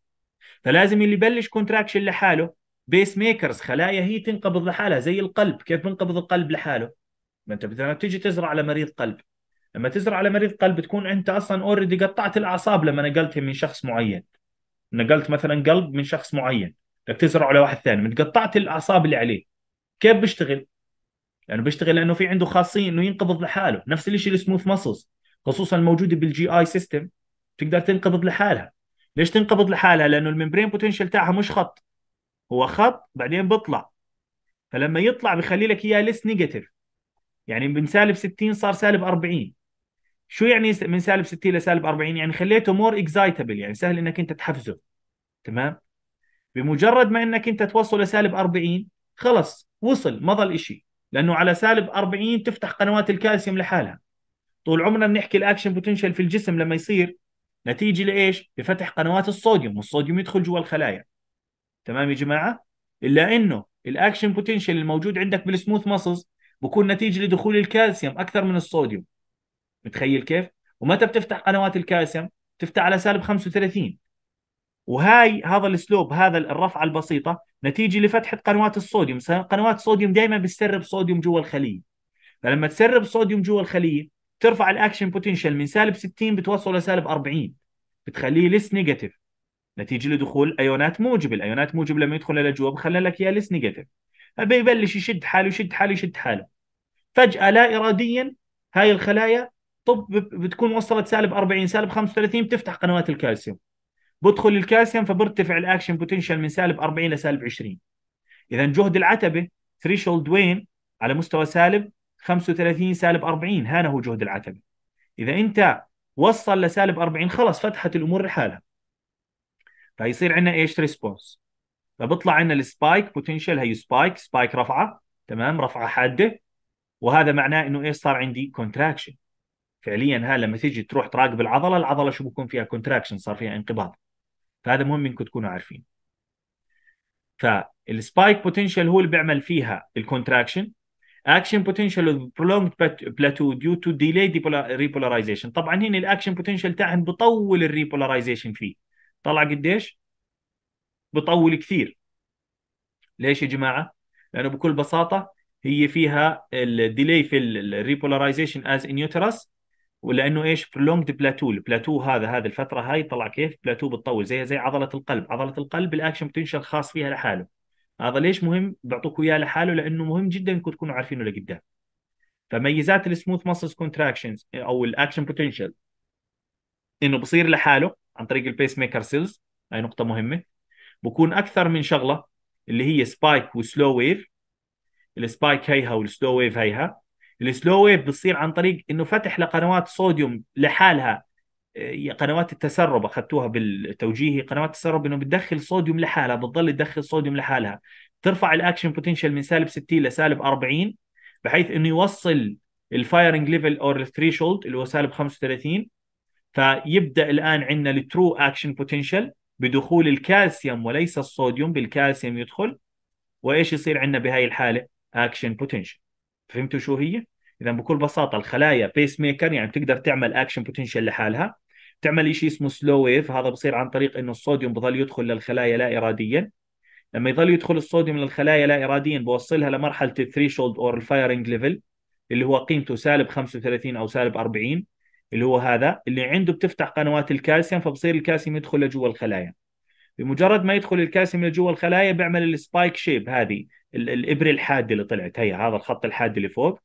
فلازم اللي يبلش كونتراكشن لحاله بيس ميكرز خلايا هي تنقبض لحالها زي القلب كيف بنقبض القلب لحاله ما انت مثلا بتيجي تزرع على مريض قلب لما تزرع على مريض قلب تكون انت اصلا اوريدي قطعت الاعصاب لما نقلتها من شخص معين نقلت مثلا قلب من شخص معين بدك تزرعه لواحد ثاني من قطعت الاعصاب اللي عليه كيف بيشتغل؟ لانه بيشتغل لانه في عنده خاصيه انه ينقبض لحاله نفس الشيء السموث ماسلز خصوصا الموجوده بالجي اي سيستم بتقدر تنقبض لحالها ليش تنقبض لحالها لانه الممبرين بوتنشل تاعها مش خط هو خط بعدين بيطلع فلما يطلع بخلي لك اياه ليس نيجاتيف يعني من سالب 60 صار سالب 40 شو يعني من سالب 60 لسالب 40 يعني خليته مور اكزايتبل يعني سهل انك انت تحفزه تمام بمجرد ما انك انت توصل لسالب 40 خلص وصل مضى الاشي لانه على سالب 40 تفتح قنوات الكالسيوم لحالها طول عمرنا بنحكي الاكشن بوتنشال في الجسم لما يصير نتيجه لايش؟ لفتح قنوات الصوديوم والصوديوم يدخل جوا الخلايا تمام يا جماعه؟ الا انه الاكشن بوتنشال الموجود عندك بالسموث ماسلز بكون نتيجه لدخول الكالسيوم اكثر من الصوديوم متخيل كيف؟ ومتى بتفتح قنوات الكالسيوم؟ تفتح على سالب 35 وهاي هذا الاسلوب هذا الرفعه البسيطه نتيجه لفتحه قنوات الصوديوم قنوات الصوديوم دائما بتسرب صوديوم جوا الخليه فلما تسرب صوديوم جوا الخليه ترفع الاكشن بوتنشال من سالب 60 بتوصله لسالب 40 بتخليه لس نيجاتيف نتيجه لدخول ايونات موجب الايونات موجب لما يدخل لجوا بخلى لك اياه لس نيجاتيف فبيبلش يشد حاله يشد حاله يشد حاله فجاه لا اراديا هاي الخلايا طب بتكون وصلت سالب 40 سالب 35 بتفتح قنوات الكالسيوم بدخل الكالسيوم فبرتفع الاكشن بوتنشال من سالب 40 لسالب 20 اذا جهد العتبه ثريشولد وين على مستوى سالب 35 سالب 40 هنا هو جهد العتبه اذا انت وصل لسالب 40 خلص فتحت الامور لحالها فيصير عندنا ايش ريسبونس فبطلع عندنا السبايك بوتنشال هي سبايك سبايك رفعه تمام رفعه حاده وهذا معناه انه ايش صار عندي كونتراكشن فعليا ها لما تيجي تروح تراقب العضله العضله شو بكون فيها كونتراكشن صار فيها انقباض فهذا مهم انكم تكونوا عارفين فالسبايك بوتنشال هو اللي بيعمل فيها الكونتراكشن اكشن بوتنشال برولونج بلاتو ديو تو ديلي ريبولاريزيشن طبعا هنا الاكشن بوتنشال تاعهم بطول الريبولاريزيشن فيه طلع قديش بطول كثير ليش يا جماعه لانه بكل بساطه هي فيها الديلي في الريبولاريزيشن از ان يوترس ولانه ايش برولونجد بلاتو البلاتو هذا هذه الفتره هاي طلع كيف بلاتو بتطول زي زي عضله القلب عضله القلب الاكشن بوتنشال خاص فيها لحاله هذا ليش مهم بعطوكم اياه لحاله لانه مهم جدا انكم تكونوا عارفينه لقدام فميزات السموث ماسلز كونتراكشنز او الاكشن بوتنشال انه بصير لحاله عن طريق البيس ميكر سيلز هاي نقطه مهمه بكون اكثر من شغله اللي هي سبايك وسلو ويف السبايك هيها والسلو ويف هيها السلو ويف بتصير عن طريق انه فتح لقنوات صوديوم لحالها آه، قنوات التسرب اخذتوها بالتوجيهي قنوات التسرب انه بتدخل صوديوم لحالها بتضل تدخل صوديوم لحالها ترفع الاكشن بوتنشال من سالب 60 لسالب 40 بحيث انه يوصل الفايرنج ليفل اور الثريشولد اللي هو سالب 35 فيبدا الان عندنا الترو اكشن بوتنشال بدخول الكالسيوم وليس الصوديوم بالكالسيوم يدخل وايش يصير عندنا بهاي الحاله اكشن بوتنشال فهمتوا شو هي؟ اذا بكل بساطه الخلايا بيس ميكر يعني بتقدر تعمل اكشن بوتنشل لحالها تعمل شيء اسمه سلو ويف هذا بصير عن طريق انه الصوديوم بظل يدخل للخلايا لا اراديا لما يظل يدخل الصوديوم للخلايا لا اراديا بوصلها لمرحله الثريشولد اور الفايرنج ليفل اللي هو قيمته سالب 35 او سالب 40 اللي هو هذا اللي عنده بتفتح قنوات الكالسيوم فبصير الكالسيوم يدخل لجوا الخلايا بمجرد ما يدخل الكالسيوم لجوا الخلايا بيعمل السبايك شيب هذه الابره الحاده اللي طلعت هي هذا الخط الحاد اللي فوق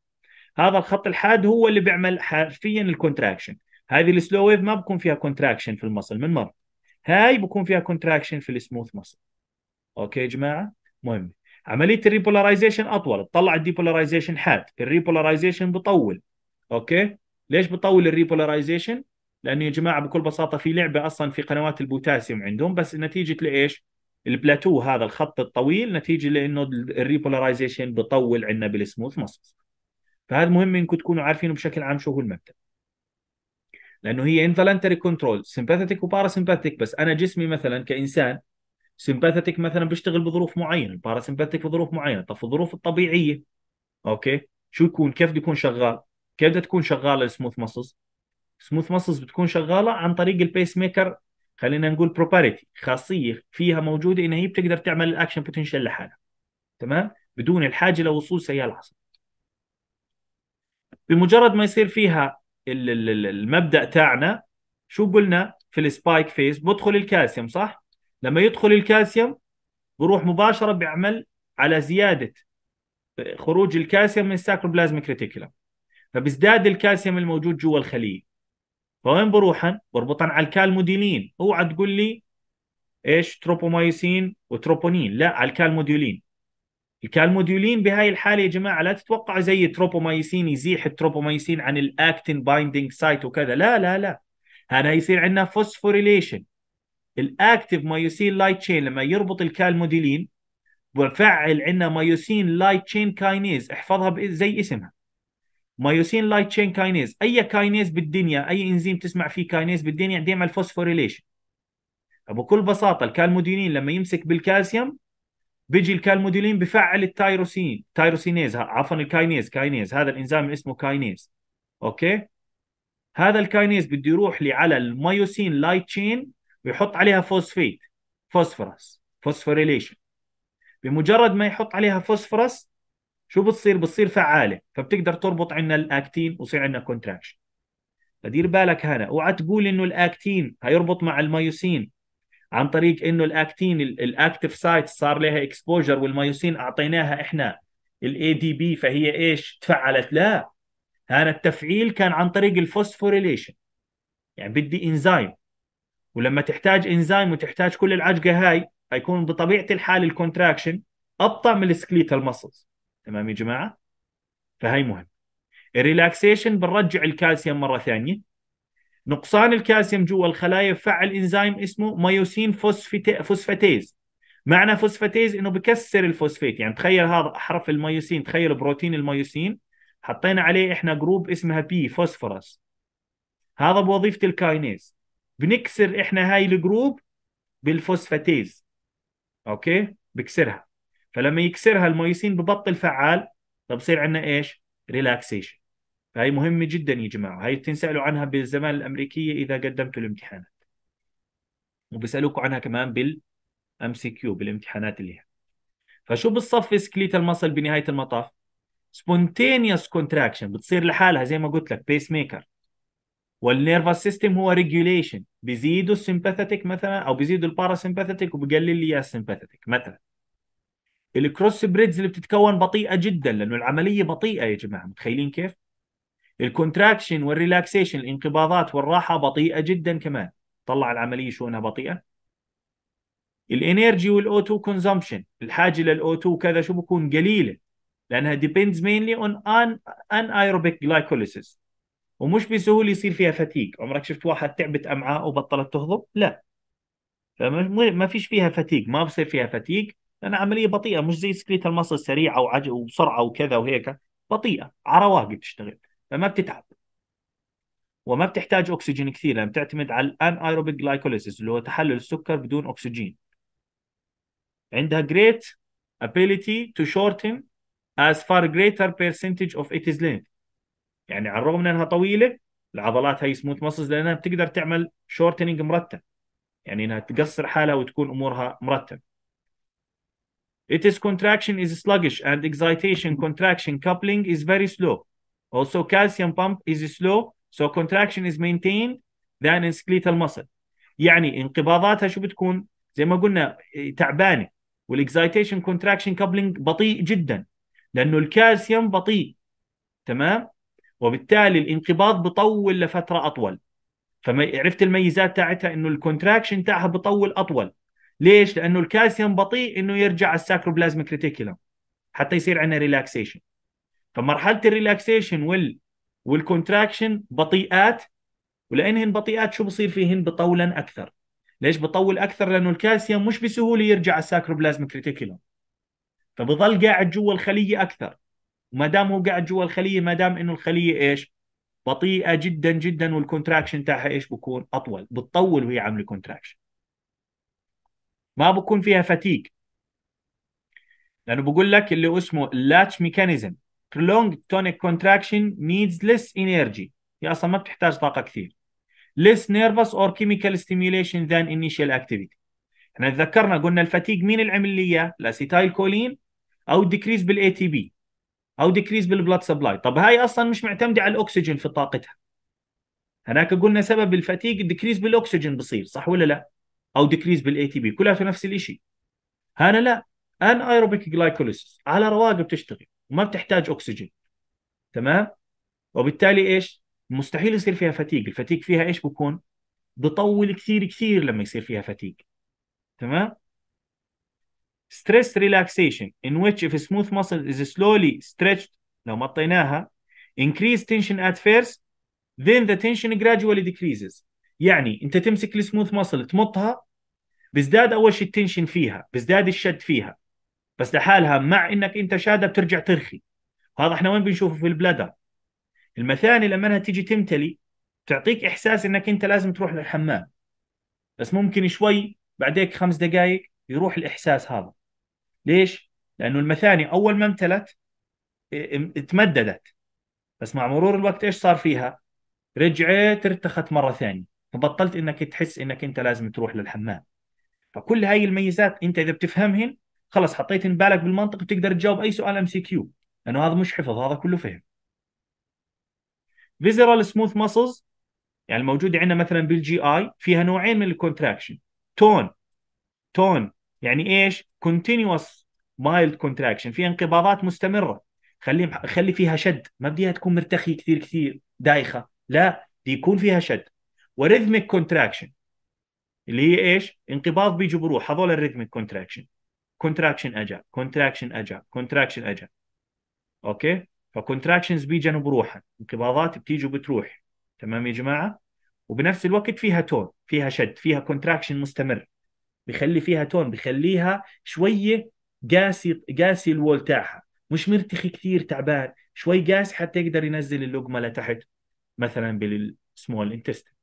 هذا الخط الحاد هو اللي بيعمل حرفيا الكونتراكشن هذه السلو ويف ما بكون فيها كونتراكشن في المصل من مره هاي بكون فيها كونتراكشن في السموث مصل اوكي يا جماعه مهم عمليه الريبولاريزيشن اطول تطلع الديبولاريزيشن حاد الريبولاريزيشن بطول اوكي ليش بطول الريبولاريزيشن لانه يا جماعه بكل بساطه في لعبه اصلا في قنوات البوتاسيوم عندهم بس نتيجه لايش البلاتو هذا الخط الطويل نتيجه لانه الريبولاريزيشن بطول عندنا بالسموث مسلز فهذا مهم انكم تكونوا عارفينه بشكل عام شو هو المبدا لانه هي انفلنتري كنترول سمباثيتك سمباثيك بس انا جسمي مثلا كانسان سمباثيتك مثلا بيشتغل بظروف معينه سمباثيك بظروف معينه طب في الظروف الطبيعيه اوكي شو يكون كيف بده يكون شغال كيف بدها تكون شغاله السموث مسلز سموث مسلز بتكون شغاله عن طريق البيس ميكر خلينا نقول بروباريتي خاصيه فيها موجوده ان هي بتقدر تعمل الاكشن بوتنشال لحالها تمام بدون الحاجه لوصول سيال عصب بمجرد ما يصير فيها المبدا تاعنا شو قلنا في السبايك فيز بدخل الكالسيوم صح لما يدخل الكالسيوم بروح مباشره بيعمل على زياده خروج الكالسيوم من الساكروبلازمك ريتيكولم فبيزداد الكالسيوم الموجود جوا الخليه فوين بروحن؟ بربطن على الكالموديلين اوعى تقول لي ايش تروبومايسين وتروبونين لا على الكالموديولين الكالموديولين بهاي الحاله يا جماعه لا تتوقعوا زي التروبومايسين يزيح التروبومايسين عن الاكتين بايندينج سايت وكذا لا لا لا هذا يصير عندنا فوسفوريليشن الاكتيف مايوسين لايت تشين لما يربط الكالموديلين بفعل عندنا مايوسين لايت تشين كاينيز احفظها زي اسمها مايوسين لايت تشين كاينيز اي كاينيز بالدنيا اي انزيم تسمع فيه كاينيز بالدنيا يعني يعمل فوسفوريليشن بكل بساطه الكالمودينين لما يمسك بالكالسيوم بيجي الكالمودولين بفعل التايروسين تايروسينيز عفوا الكاينيز كاينيز هذا الانزيم اسمه كاينيز اوكي هذا الكاينيز بده يروح لي على المايوسين لايت تشين ويحط عليها فوسفيت فوسفورس فوسفوريليشن بمجرد ما يحط عليها فوسفورس شو بتصير بتصير فعاله فبتقدر تربط عندنا الاكتين ويصير عندنا كونتراكشن فدير بالك هنا اوعى تقول انه الاكتين هيربط مع المايوسين عن طريق انه الاكتين الاكتف سايت صار لها اكسبوجر والمايوسين اعطيناها احنا الاي دي بي فهي ايش تفعلت لا هذا التفعيل كان عن طريق الفوسفوريليشن يعني بدي انزيم ولما تحتاج انزيم وتحتاج كل العجقه هاي هيكون بطبيعه الحال الكونتراكشن ابطا من السكليتال ماسلز تمام يا جماعه فهي مهم الريلاكسيشن بنرجع الكالسيوم مره ثانيه نقصان الكالسيوم جوا الخلايا بفعل انزيم اسمه مايوسين فوسفاتيز معنى فوسفاتيز انه بكسر الفوسفيت يعني تخيل هذا حرف المايوسين تخيل بروتين المايوسين حطينا عليه احنا جروب اسمها بي فوسفورس هذا بوظيفه الكاينيز بنكسر احنا هاي الجروب بالفوسفاتيز اوكي بكسرها فلما يكسرها المايوسين ببطل فعال فبصير عندنا ايش؟ ريلاكسيشن فهي مهمه جدا يا جماعه هاي بتنسالوا عنها بالزمان الامريكيه اذا قدمتوا الامتحانات وبيسالوكم عنها كمان بالام سي كيو بالامتحانات اللي هي. فشو بتصفي سكليت المصل بنهايه المطاف؟ سبونتينيوس كونتراكشن بتصير لحالها زي ما قلت لك بيس ميكر والنيرفس سيستم هو ريجوليشن بيزيدوا السمباثيتك مثلا او بيزيدوا الباراسمباثيتك وبقلل لي السمباثيتك مثلا الكروس بريدز اللي بتتكون بطيئه جدا لانه العمليه بطيئه يا جماعه متخيلين كيف؟ الكونتراكشن والريلاكسيشن الانقباضات والراحه بطيئه جدا كمان طلع العمليه شو انها بطيئه الانرجي تو كونزومشن الحاجه تو كذا شو بكون قليله لانها depends مينلي اون ان ايروبيك جلايكوليسيس ومش بسهوله يصير فيها فتيك عمرك شفت واحد تعبت امعاء وبطلت تهضم لا فما فيش فيها فتيك ما بصير فيها فتيك لان عمليه بطيئه مش زي سكريت المصل سريعه وعج... وسرعه وكذا وهيك بطيئه على رواق بتشتغل فما بتتعب وما بتحتاج اكسجين كثير لان بتعتمد على الان ايروبيك جلايكوليسيس اللي هو تحلل السكر بدون اكسجين عندها great ability to shorten as far greater percentage of its length يعني على الرغم من انها طويله العضلات هي سموث ماسلز لانها بتقدر تعمل شورتنج مرتب يعني انها تقصر حالها وتكون امورها مرتب Its contraction is sluggish and excitation contraction coupling is very slow. Also, calcium pump is slow, so contraction is maintained than in skeletal muscle. يعني انقباضاتها شو بتكون؟ زي ما قلنا إيه، تعبانه والاكزايتيشن كونتراكشن كابلنج بطيء جدا لانه الكالسيوم بطيء تمام؟ وبالتالي الانقباض بطول لفتره اطول فعرفت الميزات تاعتها انه الكونتراكشن تاعها بطول اطول ليش؟ لانه الكالسيوم بطيء انه يرجع على الساكروبلازميك حتى يصير عندنا ريلاكسيشن فمرحله الريلاكسيشن وال والكونتراكشن بطيئات ولانهن بطيئات شو بصير فيهن بطولا اكثر ليش بطول اكثر لانه الكالسيوم مش بسهوله يرجع على الساكروبلازميك فبظل قاعد جوا الخليه اكثر وما دام هو قاعد جوا الخليه ما دام انه الخليه ايش بطيئه جدا جدا والكونتراكشن تاعها ايش بكون اطول بتطول وهي عامله كونتراكشن ما بكون فيها فتيك لانه بقول لك اللي اسمه اللاتش ميكانيزم prolonged tonic contraction needs less energy هي اصلا ما بتحتاج طاقه كثير less nervous or chemical stimulation than initial activity احنا تذكرنا قلنا الفتيق مين اللي عمل لي اياه؟ الاسيتايل كولين او الديكريز بالاي تي بي او ديكريز بالبلاد سبلاي طب هاي اصلا مش معتمده على الاكسجين في طاقتها هناك قلنا سبب الفتيق الديكريز بالاكسجين بصير صح ولا لا او ديكريز بالاي تي بي كلها نفس الشيء هنا لا ان ايروبيك جلايكوليسيس على رواقه بتشتغل وما بتحتاج اكسجين تمام وبالتالي ايش مستحيل يصير فيها فتيق الفتيق فيها ايش بكون بطول كثير كثير لما يصير فيها فتيق تمام stress relaxation in which if a smooth muscle is slowly stretched لو مطيناها increase tension at first then the tension gradually decreases يعني انت تمسك السموث ماسل تمطها بيزداد اول شيء التنشن فيها بيزداد الشد فيها بس لحالها مع انك انت شاده بترجع ترخي هذا احنا وين بنشوفه في البلادر المثاني لما انها تيجي تمتلي تعطيك احساس انك انت لازم تروح للحمام بس ممكن شوي بعديك خمس دقائق يروح الاحساس هذا ليش؟ لانه المثاني اول ما امتلت تمددت بس مع مرور الوقت ايش صار فيها؟ رجعت ارتخت مره ثانيه فبطلت انك تحس انك انت لازم تروح للحمام فكل هاي الميزات انت اذا بتفهمهن خلص حطيت بالك بالمنطق بتقدر تجاوب اي سؤال ام سي كيو لانه هذا مش حفظ هذا كله فهم فيزرال سموث ماسلز يعني الموجوده عندنا مثلا بالجي اي فيها نوعين من الكونتراكشن تون تون يعني ايش كونتينوس مايلد كونتراكشن في انقباضات مستمره خلي خلي فيها شد ما بديها تكون مرتخيه كثير كثير دايخه لا بيكون فيها شد وريثميك كونتراكشن اللي هي ايش؟ انقباض بيجي بروح هذول الريثميك كونتراكشن كونتراكشن اجا كونتراكشن اجا كونتراكشن اجا اوكي فكونتراكشنز بيجن بروحها انقباضات بتيجي وبتروح تمام يا جماعه وبنفس الوقت فيها تون فيها شد فيها كونتراكشن مستمر بخلي فيها تون بخليها شويه قاسي قاسي الول تاعها مش مرتخي كثير تعبان شوي قاس حتى يقدر ينزل اللقمه لتحت مثلا بالسمول انتستين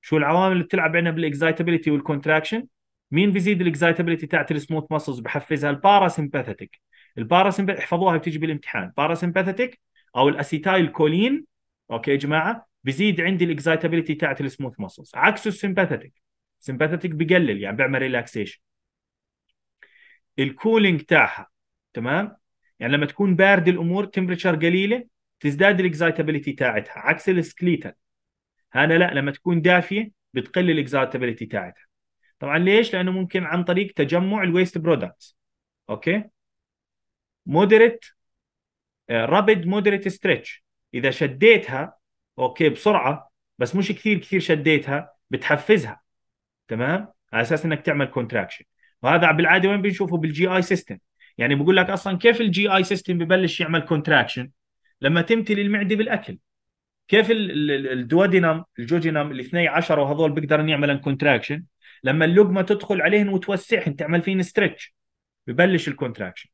شو العوامل اللي بتلعب عندنا بالاكزايتابيلتي والكونتراكشن مين بيزيد الاكزايتابيلتي تاعت السموث ماسلز بحفزها الباراسمباثيتك الباراسمباثيك احفظوها بتيجي بالامتحان باراسمباثيتك او الاسيتايل كولين اوكي يا جماعه بزيد عندي الاكزايتابيلتي تاعت السموث ماسلز عكسه السمباثيتك سمباثيتك بقلل يعني بيعمل ريلاكسيشن الكولينج تاعها تمام يعني لما تكون بارد الامور تمبرتشر قليله تزداد الاكزايتابيلتي تاعتها عكس السكليتال هذا لا لما تكون دافيه بتقل الاكزاتابيلتي تاعتها طبعا ليش لانه ممكن عن طريق تجمع الويست برودكتس اوكي مودريت رابد مودريت ستريتش اذا شديتها اوكي بسرعه بس مش كثير كثير شديتها بتحفزها تمام على اساس انك تعمل كونتراكشن وهذا بالعاده وين بنشوفه بالجي اي سيستم يعني بقول لك اصلا كيف الجي اي سيستم ببلش يعمل كونتراكشن لما تمتلي المعده بالاكل كيف الدوادينم الجوجينم الاثني عشر وهذول بيقدر يعمل كونتراكشن لما اللقمه تدخل عليهم وتوسعهن تعمل فيهن ستريتش ببلش الكونتراكشن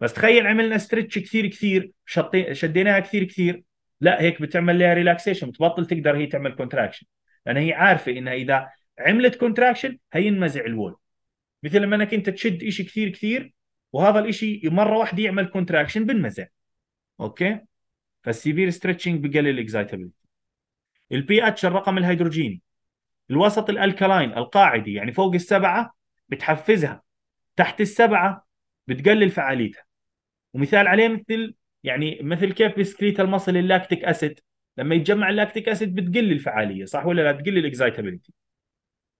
بس تخيل عملنا ستريتش كثير كثير شطي... شديناها كثير كثير لا هيك بتعمل لها ريلاكسيشن بتبطل تقدر هي تعمل كونتراكشن لان هي عارفه انها اذا عملت كونتراكشن هينمزع الول مثل لما انك انت تشد شيء كثير كثير وهذا الشيء مره واحده يعمل كونتراكشن بنمزع اوكي فالسيفير ستريتشنج بقلل الاكزايتابيلتي البي اتش الرقم الهيدروجيني الوسط الالكلاين القاعدي يعني فوق السبعه بتحفزها تحت السبعه بتقلل فعاليتها ومثال عليه مثل يعني مثل كيف بسكريت المصل اللاكتيك اسيد لما يتجمع اللاكتيك اسيد بتقل الفعاليه صح ولا لا تقل الاكزايتابيلتي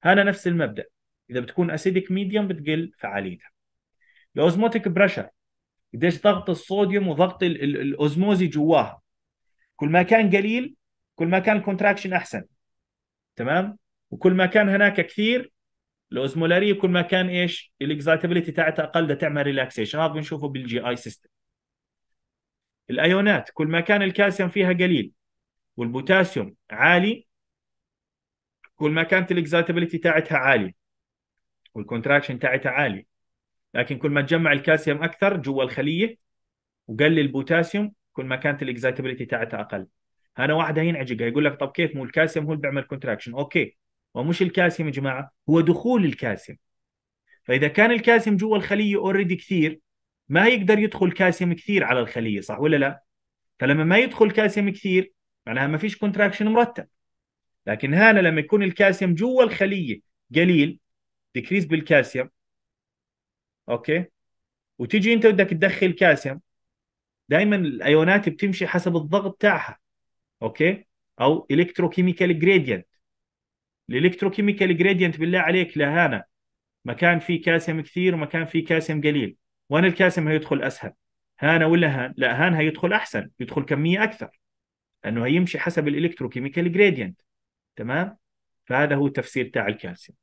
هذا نفس المبدا اذا بتكون اسيدك ميديوم بتقل فعاليتها الاوزموتيك بريشر قديش ضغط الصوديوم وضغط الاوزموزي جواها كل ما كان قليل كل ما كان الكونتراكشن احسن تمام وكل ما كان هناك كثير الاوزمولاريه كل ما كان ايش الاكزايتابيلتي تاعتها اقل تعمل ريلاكسيشن هذا بنشوفه بالجي اي سيستم الايونات كل ما كان الكالسيوم فيها قليل والبوتاسيوم عالي كل ما كانت الاكزايتابيلتي تاعتها عاليه والكونتراكشن تاعتها عالي لكن كل ما تجمع الكالسيوم اكثر جوا الخليه وقلل البوتاسيوم كل ما كانت الاكزايتابيلتي تاعتها اقل هذا واحد هينعجق يقول لك طب كيف مو الكالسيوم هو اللي بيعمل كونتراكشن اوكي ومش الكالسيوم يا جماعه هو دخول الكالسيوم فاذا كان الكالسيوم جوا الخليه اوريدي كثير ما يقدر يدخل كالسيوم كثير على الخليه صح ولا لا فلما ما يدخل كالسيوم كثير معناها ما فيش كونتراكشن مرتب لكن هنا لما يكون الكالسيوم جوا الخليه قليل ديكريز بالكالسيوم اوكي وتيجي انت بدك تدخل كالسيوم دائما الايونات بتمشي حسب الضغط تاعها اوكي او الكتروكيميكال جريدينت الالكتروكيميكال جريدينت بالله عليك لهانا مكان فيه كالسيوم كثير ومكان فيه كالسيوم قليل وين الكالسيوم هيدخل اسهل هان ولا هان لا هان هيدخل احسن يدخل كميه اكثر لانه هيمشي حسب الالكتروكيميكال جريدينت تمام فهذا هو التفسير تاع الكالسيوم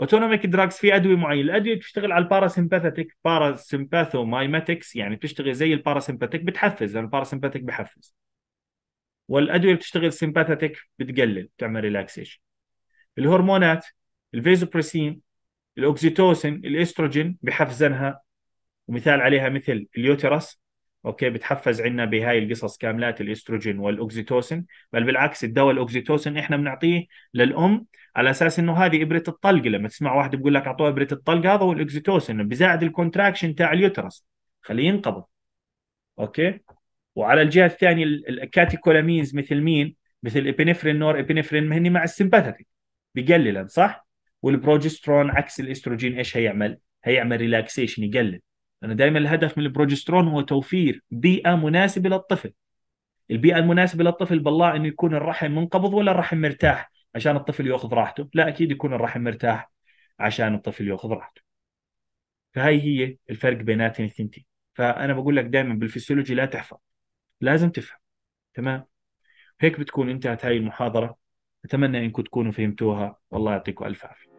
اوتونوميك دراجز في ادويه معينه الادويه بتشتغل على الباراسمباثيك باراسمباثومايماتكس يعني بتشتغل زي الباراسمباثيك بتحفز لان الباراسمباثيك بحفز والادويه بتشتغل سمباثيك بتقلل بتعمل ريلاكسيشن الهرمونات الفيزوبريسين الاوكسيتوسين الاستروجين بحفزنها ومثال عليها مثل اليوترس اوكي بتحفز عندنا بهاي القصص كاملات الاستروجين والاوكسيتوسين بل بالعكس الدواء الاوكسيتوسين احنا بنعطيه للام على اساس انه هذه ابره الطلق لما تسمع واحد بيقول لك اعطوه ابره الطلق هذا هو الاوكسيتوسين بيساعد الكونتراكشن تاع اليوترس خليه ينقبض اوكي وعلى الجهه الثانيه الكاتيكولامينز مثل مين مثل ابنفرين نور ابينفرين هن مع السمباثيك بقللن صح والبروجسترون عكس الاستروجين ايش هيعمل هيعمل ريلاكسيشن يقلل لانه دائما الهدف من البروجسترون هو توفير بيئه مناسبه للطفل البيئه المناسبه للطفل بالله انه يكون الرحم منقبض ولا الرحم مرتاح عشان الطفل ياخذ راحته لا اكيد يكون الرحم مرتاح عشان الطفل ياخذ راحته فهي هي الفرق بيناتهم الثنتين فانا بقول لك دائما بالفسيولوجي لا تحفظ لازم تفهم تمام هيك بتكون انتهت هاي المحاضره اتمنى انكم تكونوا فهمتوها والله يعطيكم الف عافيه